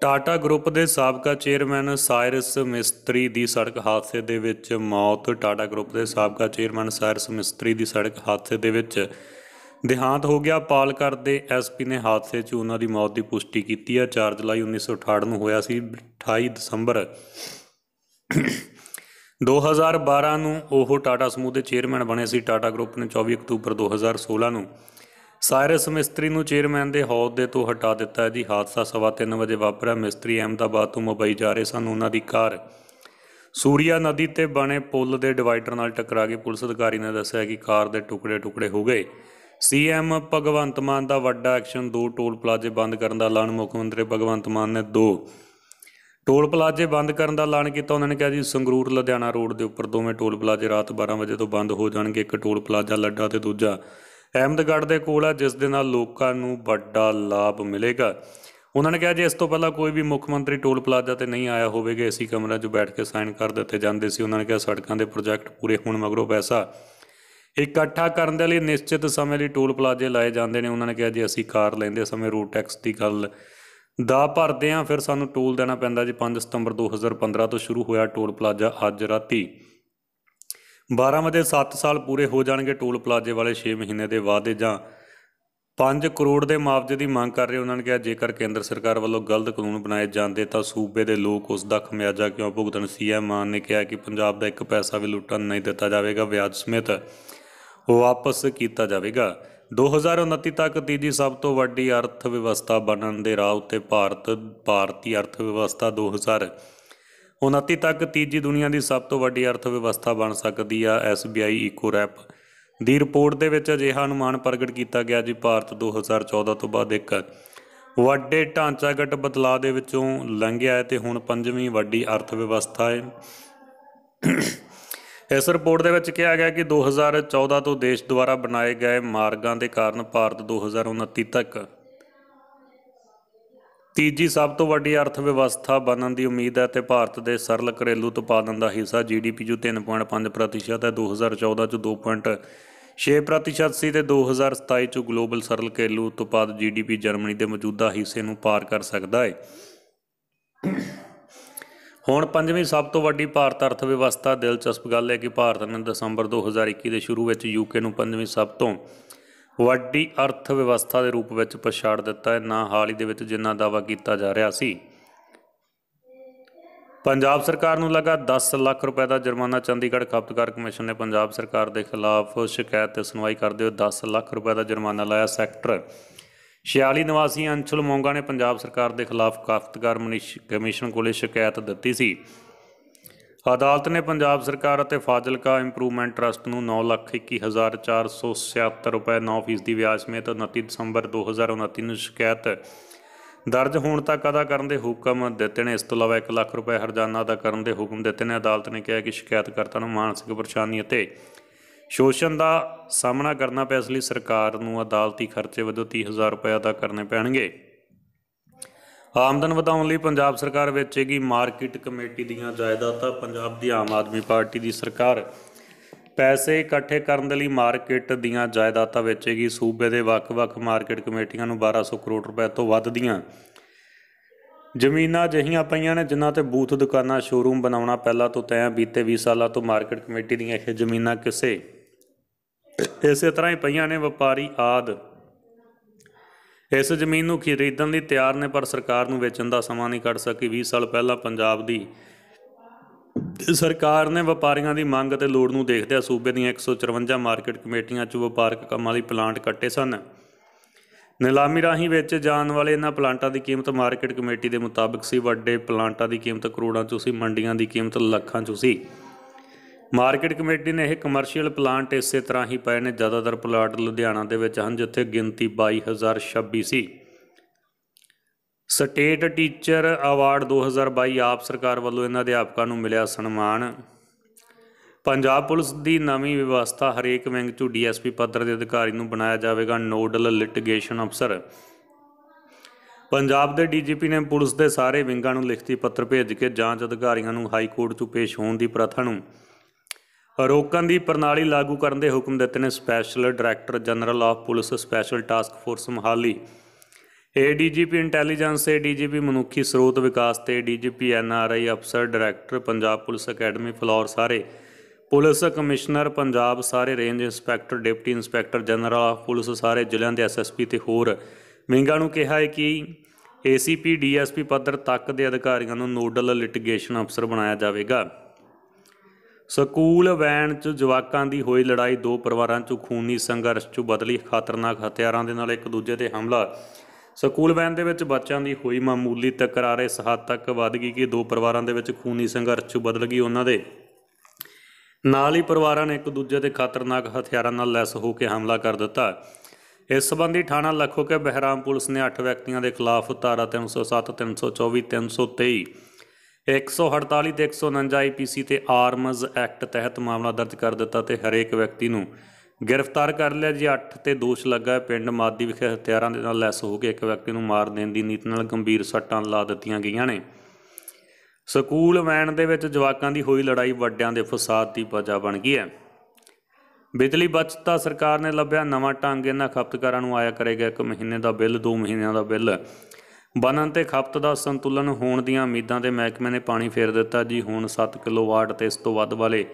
ਟਾਟਾ ਗਰੁੱਪ ਦੇ ਸਾਬਕਾ ਚੇਅਰਮੈਨ ਸਾਇਰਸ ਮਿਸਤਰੀ ਦੀ ਸੜਕ ਹਾਦਸੇ ਦੇ ਵਿੱਚ ਮੌਤ ਟਾਟਾ ਗਰੁੱਪ ਦੇ ਸਾਬਕਾ ਚੇਅਰਮੈਨ ਸਾਇਰਸ ਮਿਸਤਰੀ ਦੀ ਸੜਕ ਹਾਦਸੇ ਦੇ ਵਿੱਚ ਦੇਹਾਂਤ ਹੋ ਗਿਆ ਪਾਲਕਰ ਦੇ ਐਸਪੀ ਨੇ ਹਾਦਸੇ 'ਚ ਉਹਨਾਂ ਦੀ ਮੌਤ ਦੀ ਪੁਸ਼ਟੀ ਕੀਤੀ ਹੈ 4 ਜੁਲਾਈ 1968 ਨੂੰ ਹੋਇਆ ਸੀ 28 ਦਸੰਬਰ 2012 ਨੂੰ ਉਹ ਟਾਟਾ ਸਮੂਹ ਦੇ ਚੇਅਰਮੈਨ ਬਣੇ ਸੀ ਟਾਟਾ ਗਰੁੱਪ ਨੇ 24 ਅਕਤੂਬਰ 2016 ਨੂੰ ਸਾਇਰਸ ਮਿਸਤਰੀ ਨੂੰ ਚੇਅਰਮੈਨ ਦੇ ਹੌਦੇ ਤੋਂ ਹਟਾ ਦਿੱਤਾ ਜੀ ਹਾਦਸਾ ਸਵਾ 3 ਵਜੇ ਵਾਪਰਿਆ ਮਿਸਤਰੀ ਅਹਿਮਦਾਬਾਦ ਤੋਂ ਮੁੰਬਈ ਜਾ ਰਹੇ ਸਨ ਉਹਨਾਂ ਦੀ ਕਾਰ ਸੂਰੀਆ ਨਦੀ ਤੇ ਬਣੇ ਪੁਲ ਦੇ ਡਿਵਾਈਡਰ ਨਾਲ ਟਕਰਾ ਕੇ ਪੁਲਿਸ ਅਧਿਕਾਰੀ ਨੇ ਦੱਸਿਆ ਕਿ ਕਾਰ ਦੇ ਟੁਕੜੇ-ਟੁਕੜੇ ਹੋ ਗਏ ਸੀਐਮ ਭਗਵੰਤ ਮਾਨ ਦਾ ਵੱਡਾ ਐਕਸ਼ਨ ਦੋ ਟੋਲ ਪਲਾਜ਼ੇ ਬੰਦ ਕਰਨ ਦਾ ਐਲਾਨ ਮੁੱਖ ਮੰਤਰੀ ਭਗਵੰਤ ਮਾਨ ਨੇ ਦੋ ਟੋਲ ਪਲਾਜ਼ੇ ਬੰਦ ਕਰਨ ਦਾ ਐਲਾਨ ਕੀਤਾ ਉਹਨਾਂ ਨੇ ਕਿਹਾ ਜੀ ਸੰਗਰੂਰ ਲੁਧਿਆਣਾ ਰੋਡ ਦੇ ਉੱਪਰ ਦੋਵੇਂ ਟੋਲ ਪਲਾਜ਼ੇ ਰਾਤ 12 ਵਜੇ ਤੋਂ ਬੰਦ ਹੋ ਜਾਣਗੇ ਇੱਕ ਟੋਲ ਪਲਾਜ਼ਾ ਲੱਡਾ ਤੇ ਦੂਜਾ ਅਹਿਮਦਗੜ੍ਹ ਦੇ ਕੋਲ ਹੈ ਜਿਸ ਦੇ ਨਾਲ ਲੋਕਾਂ ਨੂੰ ਵੱਡਾ ਲਾਭ ਮਿਲੇਗਾ ਉਹਨਾਂ ਨੇ ਕਿਹਾ ਜੇ ਇਸ ਤੋਂ ਪਹਿਲਾਂ ਕੋਈ ਵੀ ਮੁੱਖ ਮੰਤਰੀ ਟੋਲ ਪਲਾਜ਼ਾ ਤੇ ਨਹੀਂ ਆਇਆ ਹੋਵੇਗਾ ਏਸੀ ਕਮਰਾ 'ਚ ਬੈਠ ਕੇ ਸਾਈਨ ਕਰ ਦਿੱਤੇ ਜਾਂਦੇ ਸੀ ਉਹਨਾਂ ਨੇ ਕਿਹਾ ਸੜਕਾਂ ਦੇ ਪ੍ਰੋਜੈਕਟ ਪੂਰੇ ਹੋਣ ਮਗਰੋਂ ਪੈਸਾ ਇਕੱਠਾ ਕਰਨ ਦੇ ਲਈ ਨਿਸ਼ਚਿਤ ਸਮੇਂ ਲਈ ਟੂਲ ਪਲਾਜ਼ੇ ਲਾਏ ਜਾਂਦੇ ਨੇ ਉਹਨਾਂ ਨੇ ਕਿਹਾ ਜੇ ਅਸੀਂ ਕਾਰ ਲੈਂਦੇ ਸਮੇਂ ਰੂਟ ਟੈਕਸ ਦੀ ਗੱਲ ਦਾ ਭਰਦੇ ਆ ਫਿਰ ਸਾਨੂੰ ਟੂਲ ਦੇਣਾ ਪੈਂਦਾ ਜੀ 5 ਸਤੰਬਰ 2015 ਤੋਂ ਸ਼ੁਰੂ ਹੋਇਆ ਟੂਲ ਪਲਾਜ਼ਾ ਅੱਜ ਰਾਤੀ 12 ਵਜੇ 7 ਸਾਲ ਪੂਰੇ ਹੋ ਜਾਣਗੇ ਟੂਲ ਪਲਾਜ਼ੇ ਵਾਲੇ 6 ਮਹੀਨੇ ਦੇ ਵਾਅਦੇ ਜਾਂ 5 ਕਰੋੜ ਦੇ ਮੁਆਵਜ਼ੇ ਦੀ ਮੰਗ ਕਰ ਰਹੇ ਉਹਨਾਂ ਨੇ ਕਿਹਾ ਜੇਕਰ ਕੇਂਦਰ ਸਰਕਾਰ ਵੱਲੋਂ ਗਲਤ ਕਾਨੂੰਨ ਬਣਾਏ ਜਾਂਦੇ ਤਾਂ ਸੂਬੇ ਦੇ ਲੋਕ ਉਸ ਦਾ ਖਮਿਆਜ਼ਾ ਕਿਉਂ ਭੁਗਤਣ ਸੀਐਮ ਮਾਨ ਨੇ ਕਿਹਾ ਕਿ ਪੰਜਾਬ ਦਾ ਇੱਕ ਪੈਸਾ ਵੀ ਲੁੱਟਣ ਨਹੀਂ ਦਿੱਤਾ ਜਾਵੇਗਾ ਵਿਆਜ ਸਮੇਤ ਵਾਪਸ ਕੀਤਾ ਜਾਵੇਗਾ 2029 ਤੱਕ ਤੀਜੀ ਸਭ ਤੋਂ ਵੱਡੀ ਅਰਥ ਵਿਵਸਥਾ ਬਣਨ ਦੇ ਰਾਹ ਉੱਤੇ ਭਾਰਤ ਭਾਰਤੀ ਅਰਥ ਵਿਵਸਥਾ 2029 ਤੱਕ ਤੀਜੀ ਦੁਨੀਆ ਦੀ ਸਭ ਤੋਂ ਵੱਡੀ ਅਰਥ ਵਿਵਸਥਾ ਬਣ ਸਕਦੀ ਆ SBI EcoRap ਦੀ ਰਿਪੋਰਟ ਦੇ ਵਿੱਚ ਅਜਿਹਾ ਅਨੁਮਾਨ ਪ੍ਰਗਟ ਕੀਤਾ ਗਿਆ ਜੀ ਭਾਰਤ 2014 ਤੋਂ ਬਾਅਦ ਇੱਕ ਵੱਡੇ ਢਾਂਚਾਗਤ ਬਦਲਾਅ ਦੇ ਵਿੱਚੋਂ ਲੰਘਿਆ ਹੈ ਤੇ ਹੁਣ ਪੰਜਵੀਂ ਵੱਡੀ ਅਰਥ ਵਿਵਸਥਾ ਹੈ ਇਸ ਰਿਪੋਰਟ ਦੇ ਵਿੱਚ ਕਿਹਾ ਗਿਆ ਕਿ 2014 ਤੋਂ ਦੇਸ਼ ਦੁਆਰਾ ਬਣਾਏ ਗਏ ਮਾਰਗਾਂ ਦੇ ਕਾਰਨ ਭਾਰਤ 2029 ਤੱਕ ਤੀਜੀ ਸਭ ਤੋਂ ਵੱਡੀ ਅਰਥ ਵਿਵਸਥਾ ਬਣਨ ਦੀ ਉਮੀਦ ਹੈ ਤੇ ਭਾਰਤ ਦੇ ਸਰਲ ਘਰੇਲੂ ਉਤਪਾਦਨ ਦਾ ਹਿੱਸਾ ਜੀਡੀਪੀ ਜੋ 3.5% ਹੈ 2014 ਚ 2.6% ਸੀ ਤੇ 2027 ਚ ਗਲੋਬਲ ਸਰਲ ਘਰੇਲੂ ਉਤਪਾਦ ਜੀਡੀਪੀ ਜਰਮਨੀ ਦੇ ਮੌਜੂਦਾ ਹਿੱਸੇ ਨੂੰ ਪਾਰ ਕਰ ਸਕਦਾ ਹੈ ਹੁਣ ਪੰਜਵੀਂ ਸਭ ਤੋਂ ਵੱਡੀ ਭਾਰਤ ਅਰਥ ਵਿਵਸਥਾ ਦਿਲਚਸਪ ਗੱਲ ਹੈ ਕਿ ਭਾਰਤ ਨੇ ਦਸੰਬਰ 2021 ਦੇ ਸ਼ੁਰੂ ਵਿੱਚ ਯੂਕੇ ਨੂੰ ਪੰਜਵੀਂ ਸਭ ਤੋਂ ਵੱਡੀ ਅਰਥ ਵਿਵਸਥਾ ਦੇ ਰੂਪ ਵਿੱਚ ਪਛਾੜ ਦਿੱਤਾ ਹੈ ਨਾ ਹਾਲ ਹੀ ਦੇ ਵਿੱਚ ਜਿੰਨਾ ਦਾਵਾ ਕੀਤਾ ਜਾ ਰਿਹਾ ਸੀ ਪੰਜਾਬ ਸਰਕਾਰ ਨੂੰ ਲਗਾ 10 ਲੱਖ ਰੁਪਏ ਦਾ ਜੁਰਮਾਨਾ ਚੰਡੀਗੜ੍ਹ ਖਪਤਕਾਰ ਕਮਿਸ਼ਨ ਨੇ ਪੰਜਾਬ ਸਰਕਾਰ ਦੇ ਖਿਲਾਫ ਸ਼ਿਕਾਇਤ ਤੇ ਸੁਣਵਾਈ ਕਰਦੇ ਹੋਏ 10 ਲੱਖ ਰੁਪਏ ਦਾ ਜੁਰਮਾਨਾ ਲਾਇਆ ਸੈਕਟਰ 46 ਨਿਵਾਸੀ ਅੰਚਲ ਮੋਂਗਾ ਨੇ ਪੰਜਾਬ ਸਰਕਾਰ ਦੇ ਖਿਲਾਫ ਕਾਫਤਕਾਰ ਕਮਿਸ਼ਨ ਕੋਲੇ ਸ਼ਿਕਾਇਤ ਦਿੱਤੀ ਸੀ ਅਦਾਲਤ ਨੇ ਪੰਜਾਬ ਸਰਕਾਰ ਅਤੇ ਫਾਜ਼ਿਲਕਾ ਇੰਪਰੂਵਮੈਂਟ ਟਰਸਟ ਨੂੰ 921476 ਰੁਪਏ 9 ਦੀ ਵਿਆਜ ਸਮੇਤ 29 ਦਸੰਬਰ 2029 ਨੂੰ ਸ਼ਿਕਾਇਤ ਦਰਜ ਹੋਣ ਤੱਕ ਅਦਾ ਕਰਨ ਦੇ ਹੁਕਮ ਦਿੱਤੇ ਨੇ ਇਸ ਤੋਂ ਇਲਾਵਾ 1 ਲੱਖ ਰੁਪਏ ਹਰਜਾਨਾ ਦਾ ਕਰਨ ਦੇ ਹੁਕਮ ਦਿੱਤੇ ਨੇ ਅਦਾਲਤ ਨੇ ਕਿਹਾ ਕਿ ਸ਼ਿਕਾਇਤਕਰਤਾ ਨੂੰ ਮਾਨਸਿਕ ਪਰੇਸ਼ਾਨੀ ਅਤੇ ਸ਼ੋਸ਼ਣ ਦਾ ਸਾਹਮਣਾ ਕਰਨਾ ਪਿਆ ਇਸ ਲਈ ਸਰਕਾਰ ਨੂੰ ਅਦਾਲਤੀ ਖਰਚੇ ਵਜੋਂ 30000 ਰੁਪਏ ਅਦਾ ਕਰਨੇ ਪੈਣਗੇ ਆਮਦਨ ਵਧਾਉਣ ਲਈ ਪੰਜਾਬ ਸਰਕਾਰ ਵੇਚੇਗੀ ਮਾਰਕੀਟ ਕਮੇਟੀ ਦੀਆਂ ਜਾਇਦਾਦਾਂ ਪੰਜਾਬ ਦੀ ਆਮ ਆਦਮੀ ਪਾਰਟੀ ਦੀ ਸਰਕਾਰ ਪੈਸੇ ਇਕੱਠੇ ਕਰਨ ਦੇ ਲਈ ਮਾਰਕੀਟ ਦੀਆਂ ਜਾਇਦਾਦਾਂ ਵੇਚੇਗੀ ਸੂਬੇ ਦੇ ਵੱਖ-ਵੱਖ ਮਾਰਕੀਟ ਕਮੇਟੀਆਂ ਨੂੰ 1200 ਕਰੋੜ ਰੁਪਏ ਤੋਂ ਵੱਧ ਦੀਆਂ ਜ਼ਮੀਨਾਂ ਜਹੀਆਂ ਪਈਆਂ ਨੇ ਜਿਨ੍ਹਾਂ ਤੇ ਬੂਥ ਦੁਕਾਨਾਂ ਸ਼ੋਰੂਮ ਬਣਾਉਣਾ ਪਹਿਲਾਂ ਤੋਂ ਤੈਅ ਬੀਤੇ 20 ਸਾਲਾਂ ਤੋਂ ਮਾਰਕੀਟ ਕਮੇਟੀ ਦੀਆਂ ਇਹ ਜ਼ਮੀਨਾਂ ਕਿਸੇ ਇਸੇ ਤਰ੍ਹਾਂ ਹੀ ਪਈਆਂ ਨੇ ਵਪਾਰੀ ਆਦ ਇਸ ਜ਼ਮੀਨ ਨੂੰ ਖਰੀਦਣ ਲਈ ਤਿਆਰ ਨੇ ਪਰ ਸਰਕਾਰ ਨੂੰ ਵੇਚਣ ਦਾ ਸਮਾਂ ਨਹੀਂ ਕੱਢ ਸਕੀ 20 ਸਾਲ ਪਹਿਲਾਂ ਪੰਜਾਬ ਦੀ ਸਰਕਾਰ ਨੇ ਵਪਾਰੀਆਂ ਦੀ ਮੰਗ ਤੇ ਲੋੜ ਨੂੰ ਦੇਖਦਿਆਂ ਸੂਬੇ ਦੀਆਂ 154 ਮਾਰਕੀਟ ਕਮੇਟੀਆਂ 'ਚ ਵਪਾਰਕ ਕੰਮਾਂ ਲਈ ਪਲਾਂਟ ਕੱਟੇ ਸਨ ਨਿਲਾਮੀ ਰਾਹੀਂ ਵਿੱਚ ਜਾਣ ਵਾਲੇ ਇਹਨਾਂ ਪਲਾਂਟਾਂ ਦੀ ਕੀਮਤ ਮਾਰਕੀਟ ਕਮੇਟੀ ਦੇ ਮੁਤਾਬਕ ਸੀ ਵੱਡੇ ਪਲਾਂਟਾਂ ਦੀ ਕੀਮਤ ਕਰੋੜਾਂ 'ਚ ਸੀ ਮੰਡੀਆਂ ਦੀ ਕੀਮਤ ਲੱਖਾਂ 'ਚ ਸੀ ਮਾਰਕੀਟ ਕਮੇਟੀ ਨੇ ਇਹ ਕਮਰਸ਼ੀਅਲ ਪਲਾਂਟ ਇਸੇ ਤਰ੍ਹਾਂ ਹੀ ਪਏ ਨੇ ਜ਼ਿਆਦਾਤਰ ਪਲਾਟ ਲੁਧਿਆਣਾ ਦੇ ਵਿੱਚ ਹਨ ਜਿੱਥੇ ਗਿਣਤੀ 22026 ਸੀ ਸਟੇਟ ਟੀਚਰ ਅਵਾਰਡ 2022 ਆਪ ਸਰਕਾਰ ਵੱਲੋਂ ਇਹਨਾਂ ਅਧਿਆਪਕਾਂ ਨੂੰ ਮਿਲਿਆ ਸਨਮਾਨ ਪੰਜਾਬ ਪੁਲਿਸ ਦੀ ਨਵੀਂ ਵਿਵਸਥਾ ਹਰੇਕ ਵਿੰਗ ਚੋਂ ਡੀਐਸਪੀ ਪੱਧਰ ਦੇ ਅਧਿਕਾਰੀ ਨੂੰ ਬਣਾਇਆ ਜਾਵੇਗਾ ਨੋਡਲ ਲਿਟੀਗੇਸ਼ਨ ਅਫਸਰ ਪੰਜਾਬ ਦੇ ਡੀਜੀਪੀ ਨੇ ਪੁਲਿਸ ਦੇ ਸਾਰੇ ਵਿੰਗਾਂ ਨੂੰ ਲਿਖਤੀ ਪੱਤਰ ਭੇਜ ਕੇ ਜਾਂਚ ਅਧਿਕਾਰੀਆਂ ਨੂੰ ਹਾਈ ਕੋਰਟ 'ਚ ਪੇਸ਼ ਹੋਣ ਦੀ ਪ੍ਰਥਾ ਨੂੰ ਰੋਕਣ ਦੀ ਪ੍ਰਣਾਲੀ ਲਾਗੂ ਕਰਨ ਦੇ ਹੁਕਮ ਦਿੱਤੇ ਨੇ special director general of police special task force Mohali ADGP intelligence ADGP ਮਨੁੱਖੀ ਸਰੋਤ ਵਿਕਾਸ ਤੇ ਡੀਜੀਪੀ ਐਨਆਰਆਈ ਅਫਸਰ director Punjab police academy Phillaur ਸਾਰੇ ਪੁਲਿਸ ਕਮਿਸ਼ਨਰ ਪੰਜਾਬ ਸਾਰੇ range inspector deputy inspector general of police ਸਾਰੇ ਜ਼ਿਲ੍ਹਿਆਂ ਦੇ ਐਸਐਸਪੀ ਤੇ ਹੋਰ ਮਿੰਗਾ ਨੂੰ ਕਿਹਾ ਹੈ ਕਿ ਏਸੀਪੀ ਡੀਐਸਪੀ ਪੱਧਰ ਤੱਕ ਦੇ ਅਧਿਕਾਰੀਆਂ ਨੂੰ ਨੋਡਲ ਲਿਟੀਗੇਸ਼ਨ ਅਫਸਰ ਬਣਾਇਆ ਜਾਵੇਗਾ ਸਕੂਲ ਵੈਨ 'ਚ ਜਵਾਕਾਂ ਦੀ ਹੋਈ ਲੜਾਈ ਦੋ ਪਰਿਵਾਰਾਂ 'ਚ ਖੂਨੀ ਸੰਘਰਸ਼ 'ਚ ਬਦਲੀ ਖਤਰਨਾਕ ਹਥਿਆਰਾਂ ਦੇ ਨਾਲ ਇੱਕ ਦੂਜੇ ਤੇ ਹਮਲਾ ਸਕੂਲ ਵੈਨ ਦੇ ਵਿੱਚ ਬੱਚਿਆਂ ਦੀ ਹੋਈ ਮਾਮੂਲੀ ਟਕਰਾਰੇ ਸਹਾਤ ਤੱਕ ਵੱਧ ਗਈ ਕਿ ਦੋ ਪਰਿਵਾਰਾਂ ਦੇ ਵਿੱਚ ਖੂਨੀ ਸੰਘਰਸ਼ 'ਚ ਬਦਲ ਗਈ ਉਹਨਾਂ ਦੇ ਨਾਲ ਹੀ ਪਰਿਵਾਰਾਂ ਨੇ ਇੱਕ ਦੂਜੇ ਤੇ ਖਤਰਨਾਕ ਹਥਿਆਰਾਂ ਨਾਲ ਲੈਸ ਹੋ ਕੇ ਹਮਲਾ ਕਰ ਦਿੱਤਾ ਇਸ ਸੰਬੰਧੀ ਥਾਣਾ ਲਖੋਕੇ ਬਹਿਰਾਮ ਪੁਲਿਸ ਨੇ 8 ਵਿਅਕਤੀਆਂ ਦੇ ਖਿਲਾਫ ਧਾਰਾ 307 324 323 148 ਤੇ 149 ਆਈਪੀਸੀ ਤੇ ਆਰਮਜ਼ ਐਕਟ ਤਹਿਤ ਮਾਮਲਾ ਦਰਜ ਕਰ ਦਿੱਤਾ ਤੇ ਹਰੇਕ ਵਿਅਕਤੀ ਨੂੰ ਗ੍ਰਿਫਤਾਰ ਕਰ ਲਿਆ ਜੀ 8 ਤੇ ਦੋਸ਼ ਲੱਗਾ ਪਿੰਡ ਮਾਦੀ ਵਿਖੇ ਹਥਿਆਰਾਂ ਦੇ ਨਾਲ ਲੈਸ ਹੋ ਕੇ ਇੱਕ ਵਿਅਕਤੀ ਨੂੰ ਮਾਰ ਦੇਣ ਦੀ ਨੀਤ ਨਾਲ ਗੰਭੀਰ ਸੱਟਾਂ ਲਾ ਦਿੱਤੀਆਂ ਗਈਆਂ ਨੇ ਸਕੂਲ ਵੈਨ ਦੇ ਵਿੱਚ ਜਵਾਕਾਂ ਦੀ ਹੋਈ ਲੜਾਈ ਵੱਡਿਆਂ ਦੇ ਫਸਾਦ ਦੀ ਵਜ੍ਹਾ ਬਣ ਗਈ ਹੈ ਬਿਜਲੀ ਬਚਤਾ ਸਰਕਾਰ ਨੇ ਲੱਭਿਆ ਨਵਾਂ ਢੰਗ ਇਹਨਾਂ ਖਪਤਕਾਰਾਂ ਨੂੰ ਆਇਆ ਕਰੇਗਾ 1 ਮਹੀਨੇ ਦਾ ਬਿੱਲ 2 ਮਹੀਨਿਆਂ ਦਾ ਬਿੱਲ ਬਨਨ ਤੇ ਖਪਤ ਦਾ ਸੰਤੁਲਨ ਹੋਣ ਦੀਆਂ ਉਮੀਦਾਂ ਤੇ ਮਹਿਕਮੇ ਨੇ ਪਾਣੀ ਫੇਰ ਦਿੱਤਾ ਜੀ ਹੁਣ 7 ਕਿਲੋਵਾਟ ਤੇ ਇਸ ਤੋਂ ਵੱਧ ਵਾਲੇ